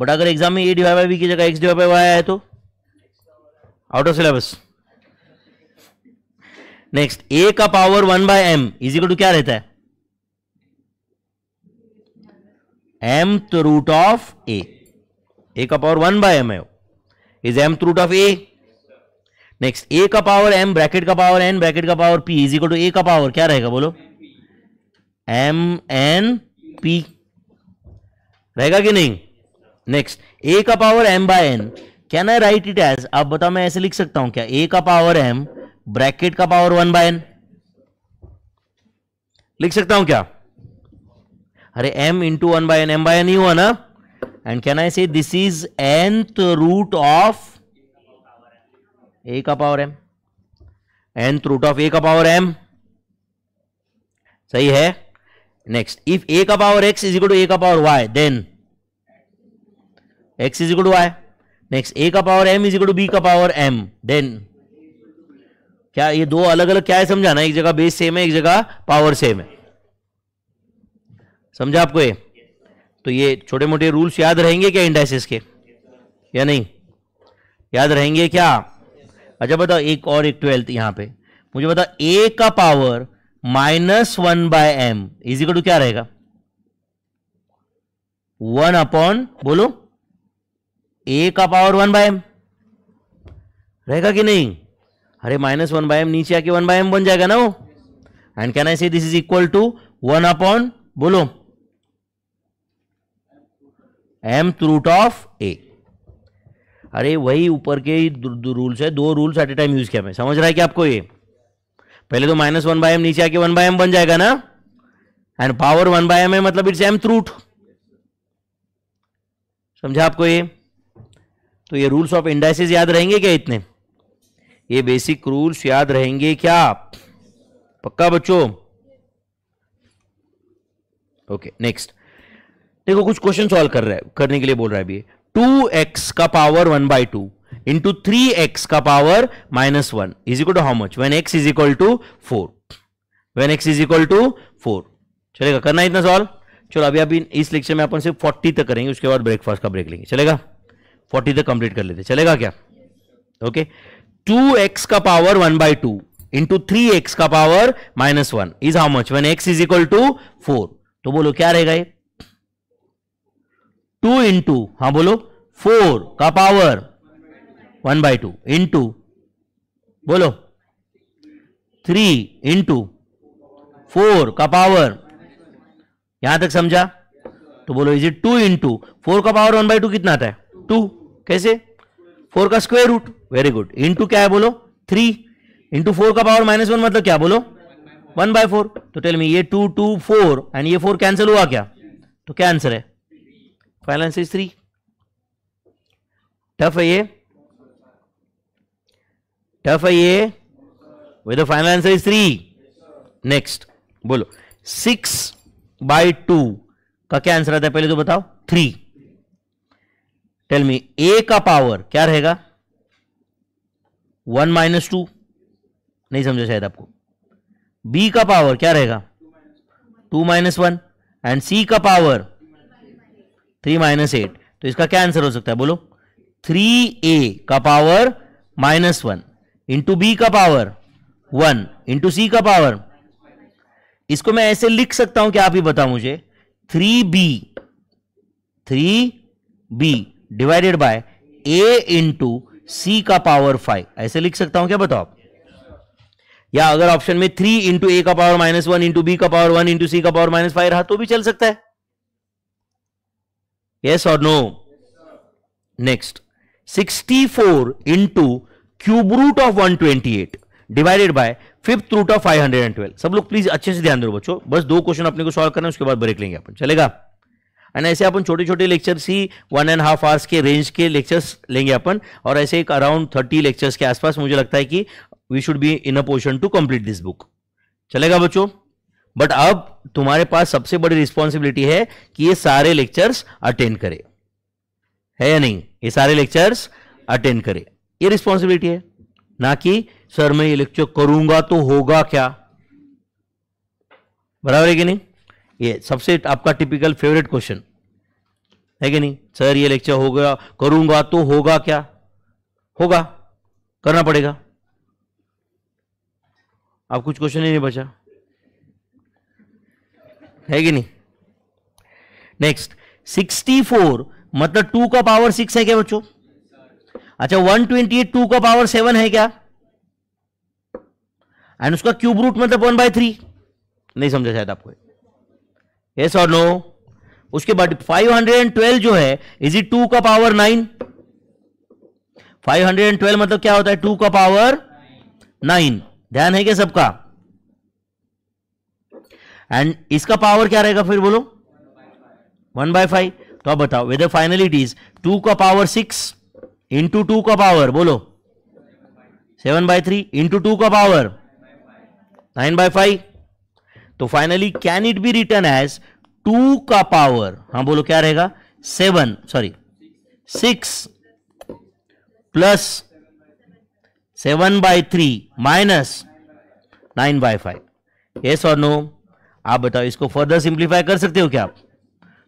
but अगर exam में ए डिवाइड बाय बी की जगह एक्स डिवाइड बाय वाई आया तो out of syllabus next A का power one by M is equal to क्या रहता है M root of A A का पावर वन बाय एम है is M root of A next A का power M bracket का power N bracket का power P is equal to A का power क्या रहेगा बोलो एम एन पी रहेगा कि नहीं नेक्स्ट ए का power M by N can I write it as आप बताओ मैं ऐसे लिख सकता हूं क्या ए का पावर एम ब्रैकेट का पावर वन बाय एन लिख सकता हूं क्या अरे m into one by N M by N ही हुआ ना and can I say this is nth root of A का power M nth root of A का पावर एम सही है नेक्स्ट इफ ए का power X is equal to A का power Y then X is equal to Y next A का power M is equal to B का power M then क्या ये दो अलग अलग क्या है समझाना एक जगह बेस सेम है एक जगह पावर सेम है समझा आपको ये तो ये छोटे मोटे रूल्स याद रहेंगे क्या इंडाइसिस के या नहीं याद रहेंगे क्या अच्छा बताओ एक और एक ट्वेल्थ यहां पे मुझे बताओ ए का power minus one by M is equal to क्या रहेगा वन अपॉन बोलो ए का पावर वन बाय एम रहेगा कि नहीं अरे माइनस वन बाय एम नीचे आके वन बाय एम बन जाएगा ना वो and can I say this is equal to one upon बोलो एम थ्रूट ऑफ ए अरे वही ऊपर के ही रूल्स है दो rules at a time use किया मैं समझ रहा है कि आपको ये पहले तो माइनस वन बाय एम नीचे आके वन बाय एम बन जाएगा ना and power one by M है मतलब इट्स एम थ्रूट समझा आपको ये तो ये रूल्स ऑफ इंडाइसिस याद रहेंगे क्या इतने ये बेसिक रूल्स याद रहेंगे क्या पक्का बच्चों ओके नेक्स्ट देखो कुछ क्वेश्चन सॉल्व कर रहा है करने के लिए बोल रहा है अभी टू एक्स का power one by two into three X का power minus one is equal to how much when X is equal to four when X is equal to four चलेगा करना इतना सॉल्व चलो अभी अभी इस लेक्चर में अपन सिर्फ फोर्टी तक करेंगे उसके बाद ब्रेकफास्ट का ब्रेक लेंगे चलेगा फोर्टी तक कंप्लीट कर लेते चलेगा क्या ओके टू एक्स का power one by two into three X का power minus one is how much when X is equal to four तो बोलो क्या रहेगा ये टू इंटू हाँ बोलो फोर का power one by two into बोलो थ्री इंटू फोर का पावर यहां तक समझा तो बोलो is it two into four का पावर वन बाय टू कितना आता है टू कैसे फोर का square root very good into क्या है बोलो थ्री इंटू फोर का पावर माइनस वन मतलब क्या बोलो वन बाय फोर तो टेल मी ये टू टू फोर एंड ये फोर कैंसिल हुआ क्या तो क्या आंसर है final answer is three tough है ये टफ है ये with final answer is three next बोलो सिक्स बाई टू का क्या आंसर आता है पहले तो बताओ थ्री टेल मी ए का पावर क्या रहेगा वन माइनस टू नहीं समझा शायद आपको बी का पावर क्या रहेगा two minus one and C का पावर थ्री माइनस एट तो इसका क्या आंसर हो सकता है बोलो थ्री ए का power minus one into B का पावर वन इंटू सी का पावर इसको मैं ऐसे लिख सकता हूं कि आप ही बताओ मुझे three B three B divided by A into C का पावर फाइव ऐसे लिख सकता हूं क्या बताओ आप या अगर ऑप्शन में थ्री इंटू ए का power minus one into B का पावर वन इंटू सी का पावर माइनस फाइव रहा तो भी चल सकता है yes or no next 64 into cube root of 128 divided by fifth root of 512 सब लोग प्लीज अच्छे से ध्यान दो बच्चों बस दो क्वेश्चन अपने को सॉल्व करना है उसके बाद ब्रेक लेंगे अपन चलेगा एंड ऐसे अपन छोटे छोटे लेक्चर्स ही वन एंड हाफ आवर्स के रेंज के लेक्चर्स लेंगे अपन और ऐसे एक अराउंड थर्टी लेक्चर्स के आसपास मुझे लगता है कि we should be in a portion to complete this book चलेगा बच्चों बट अब तुम्हारे पास सबसे बड़ी रिस्पॉन्सिबिलिटी है कि ये सारे लेक्चर्स अटेंड करे है या नहीं ये सारे लेक्चर्स अटेंड करे ये रिस्पॉन्सिबिलिटी है ना कि सर मैं ये लेक्चर करूंगा तो होगा क्या बराबर है कि नहीं ये सबसे आपका टिपिकल फेवरेट क्वेश्चन है कि नहीं सर ये लेक्चर होगा करूंगा तो होगा क्या होगा करना पड़ेगा अब कुछ क्वेश्चन ही नहीं बचा है कि नहीं नेक्स्ट 64 मतलब 2 का पावर 6 है क्या बच्चों अच्छा 128 टू का पावर 7 है क्या एंड उसका क्यूब रूट मतलब 1 बाय थ्री नहीं समझा शायद आपको यस और नो उसके बाद 512 जो है इज इट 2 का पावर 9 512 मतलब क्या होता है 2 का पावर 9 ध्यान है क्या सबका एंड इसका पावर क्या रहेगा फिर बोलो वन बाय फाइव तो अब बताओ whether final it is two का पावर सिक्स इंटू टू का पावर बोलो seven by three into two का पावर नाइन बाय फाइव तो finally can it be written as two का पावर हाँ बोलो क्या रहेगा seven sorry six plus seven by three minus nine by five yes और नो आप बताओ इसको फर्दर सिंप्लीफाई कर सकते हो क्या आप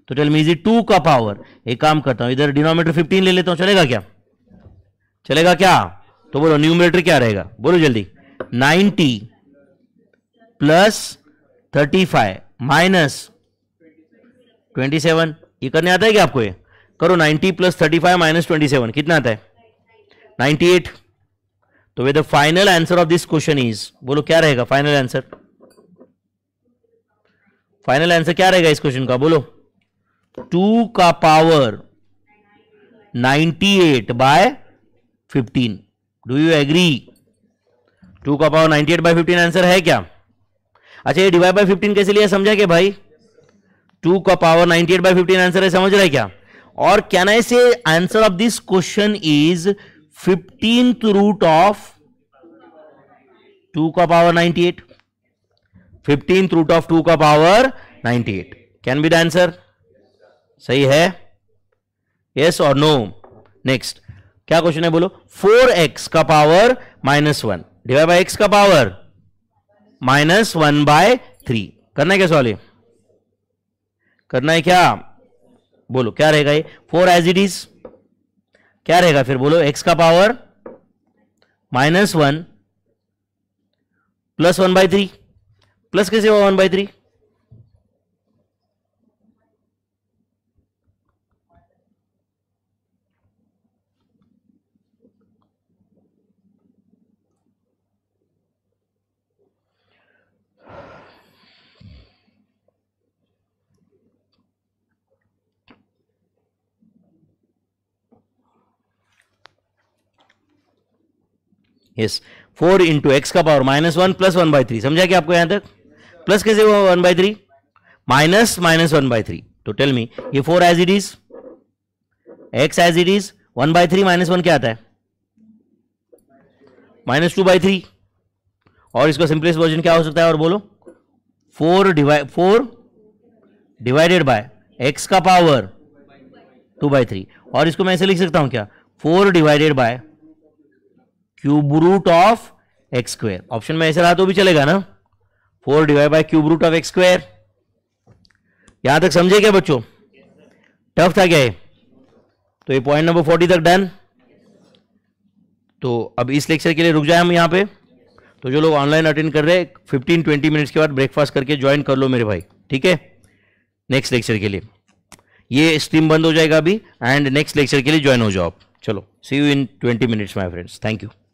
तो tell me is it two का पावर एक काम करता हूं इधर डिनोमीटर फिफ्टीन ले लेता हूं चलेगा क्या चलेगा क्या तो बोलो न्यूमिनेटर क्या रहेगा बोलो जल्दी ninety plus thirty five minus twenty seven ये करने आता है क्या आपको ये करो ninety plus thirty five minus twenty seven कितना आता है नाइनटी एट तो way the final answer of this question is बोलो क्या रहेगा फाइनल आंसर फाइनल आंसर क्या रहेगा इस क्वेश्चन का बोलो टू का power 98 eight by fifteen do you agree two का power 98 eight by fifteen answer है क्या अच्छा ये डिवाइड बाय 15 कैसे लिया समझा क्या भाई टू का power 98 eight by fifteen answer है समझ रहे क्या और can I say answer of this question is fifteen root of two का power 98 fifteen root of two का power ninety eight can be the answer सही है यस और नो नेक्स्ट क्या क्वेश्चन है बोलो फोर एक्स का power minus one divide by x का power minus one by three करना है क्या सॉल्व करना है क्या बोलो क्या रहेगा ये फोर एज इट इज क्या रहेगा फिर बोलो एक्स का power minus one plus one by three plus कैसे हुआ one by three yes four into x का power minus one plus one by three समझा क्या आपको यहां तक प्लस कैसे हुआ one by three minus minus one by three तो टेल मी ये four as it is x as it is one by three minus one क्या आता है माइनस टू बाई थ्री और इसका सिंपलेस्ट वर्जन क्या हो सकता है और बोलो four divide four divided by x का पावर टू बाई थ्री और इसको मैं ऐसे लिख सकता हूं क्या four divided by cube root of x square option में ऐसे रहा तो भी चलेगा ना four divide by cube root of x square यहां तक समझे क्या बच्चों टफ था क्या ये तो ये पॉइंट नंबर फोर्टी तक डन तो अब इस लेक्चर के लिए रुक जाए हम यहां पे तो जो लोग ऑनलाइन अटेंड कर रहे हैं फिफ्टीन ट्वेंटी मिनट्स के बाद ब्रेकफास्ट करके ज्वाइन कर लो मेरे भाई ठीक है नेक्स्ट लेक्चर के लिए ये स्ट्रीम बंद हो जाएगा अभी एंड नेक्स्ट लेक्चर के लिए ज्वाइन हो जाओ आप चलो see you in twenty minutes my friends thank you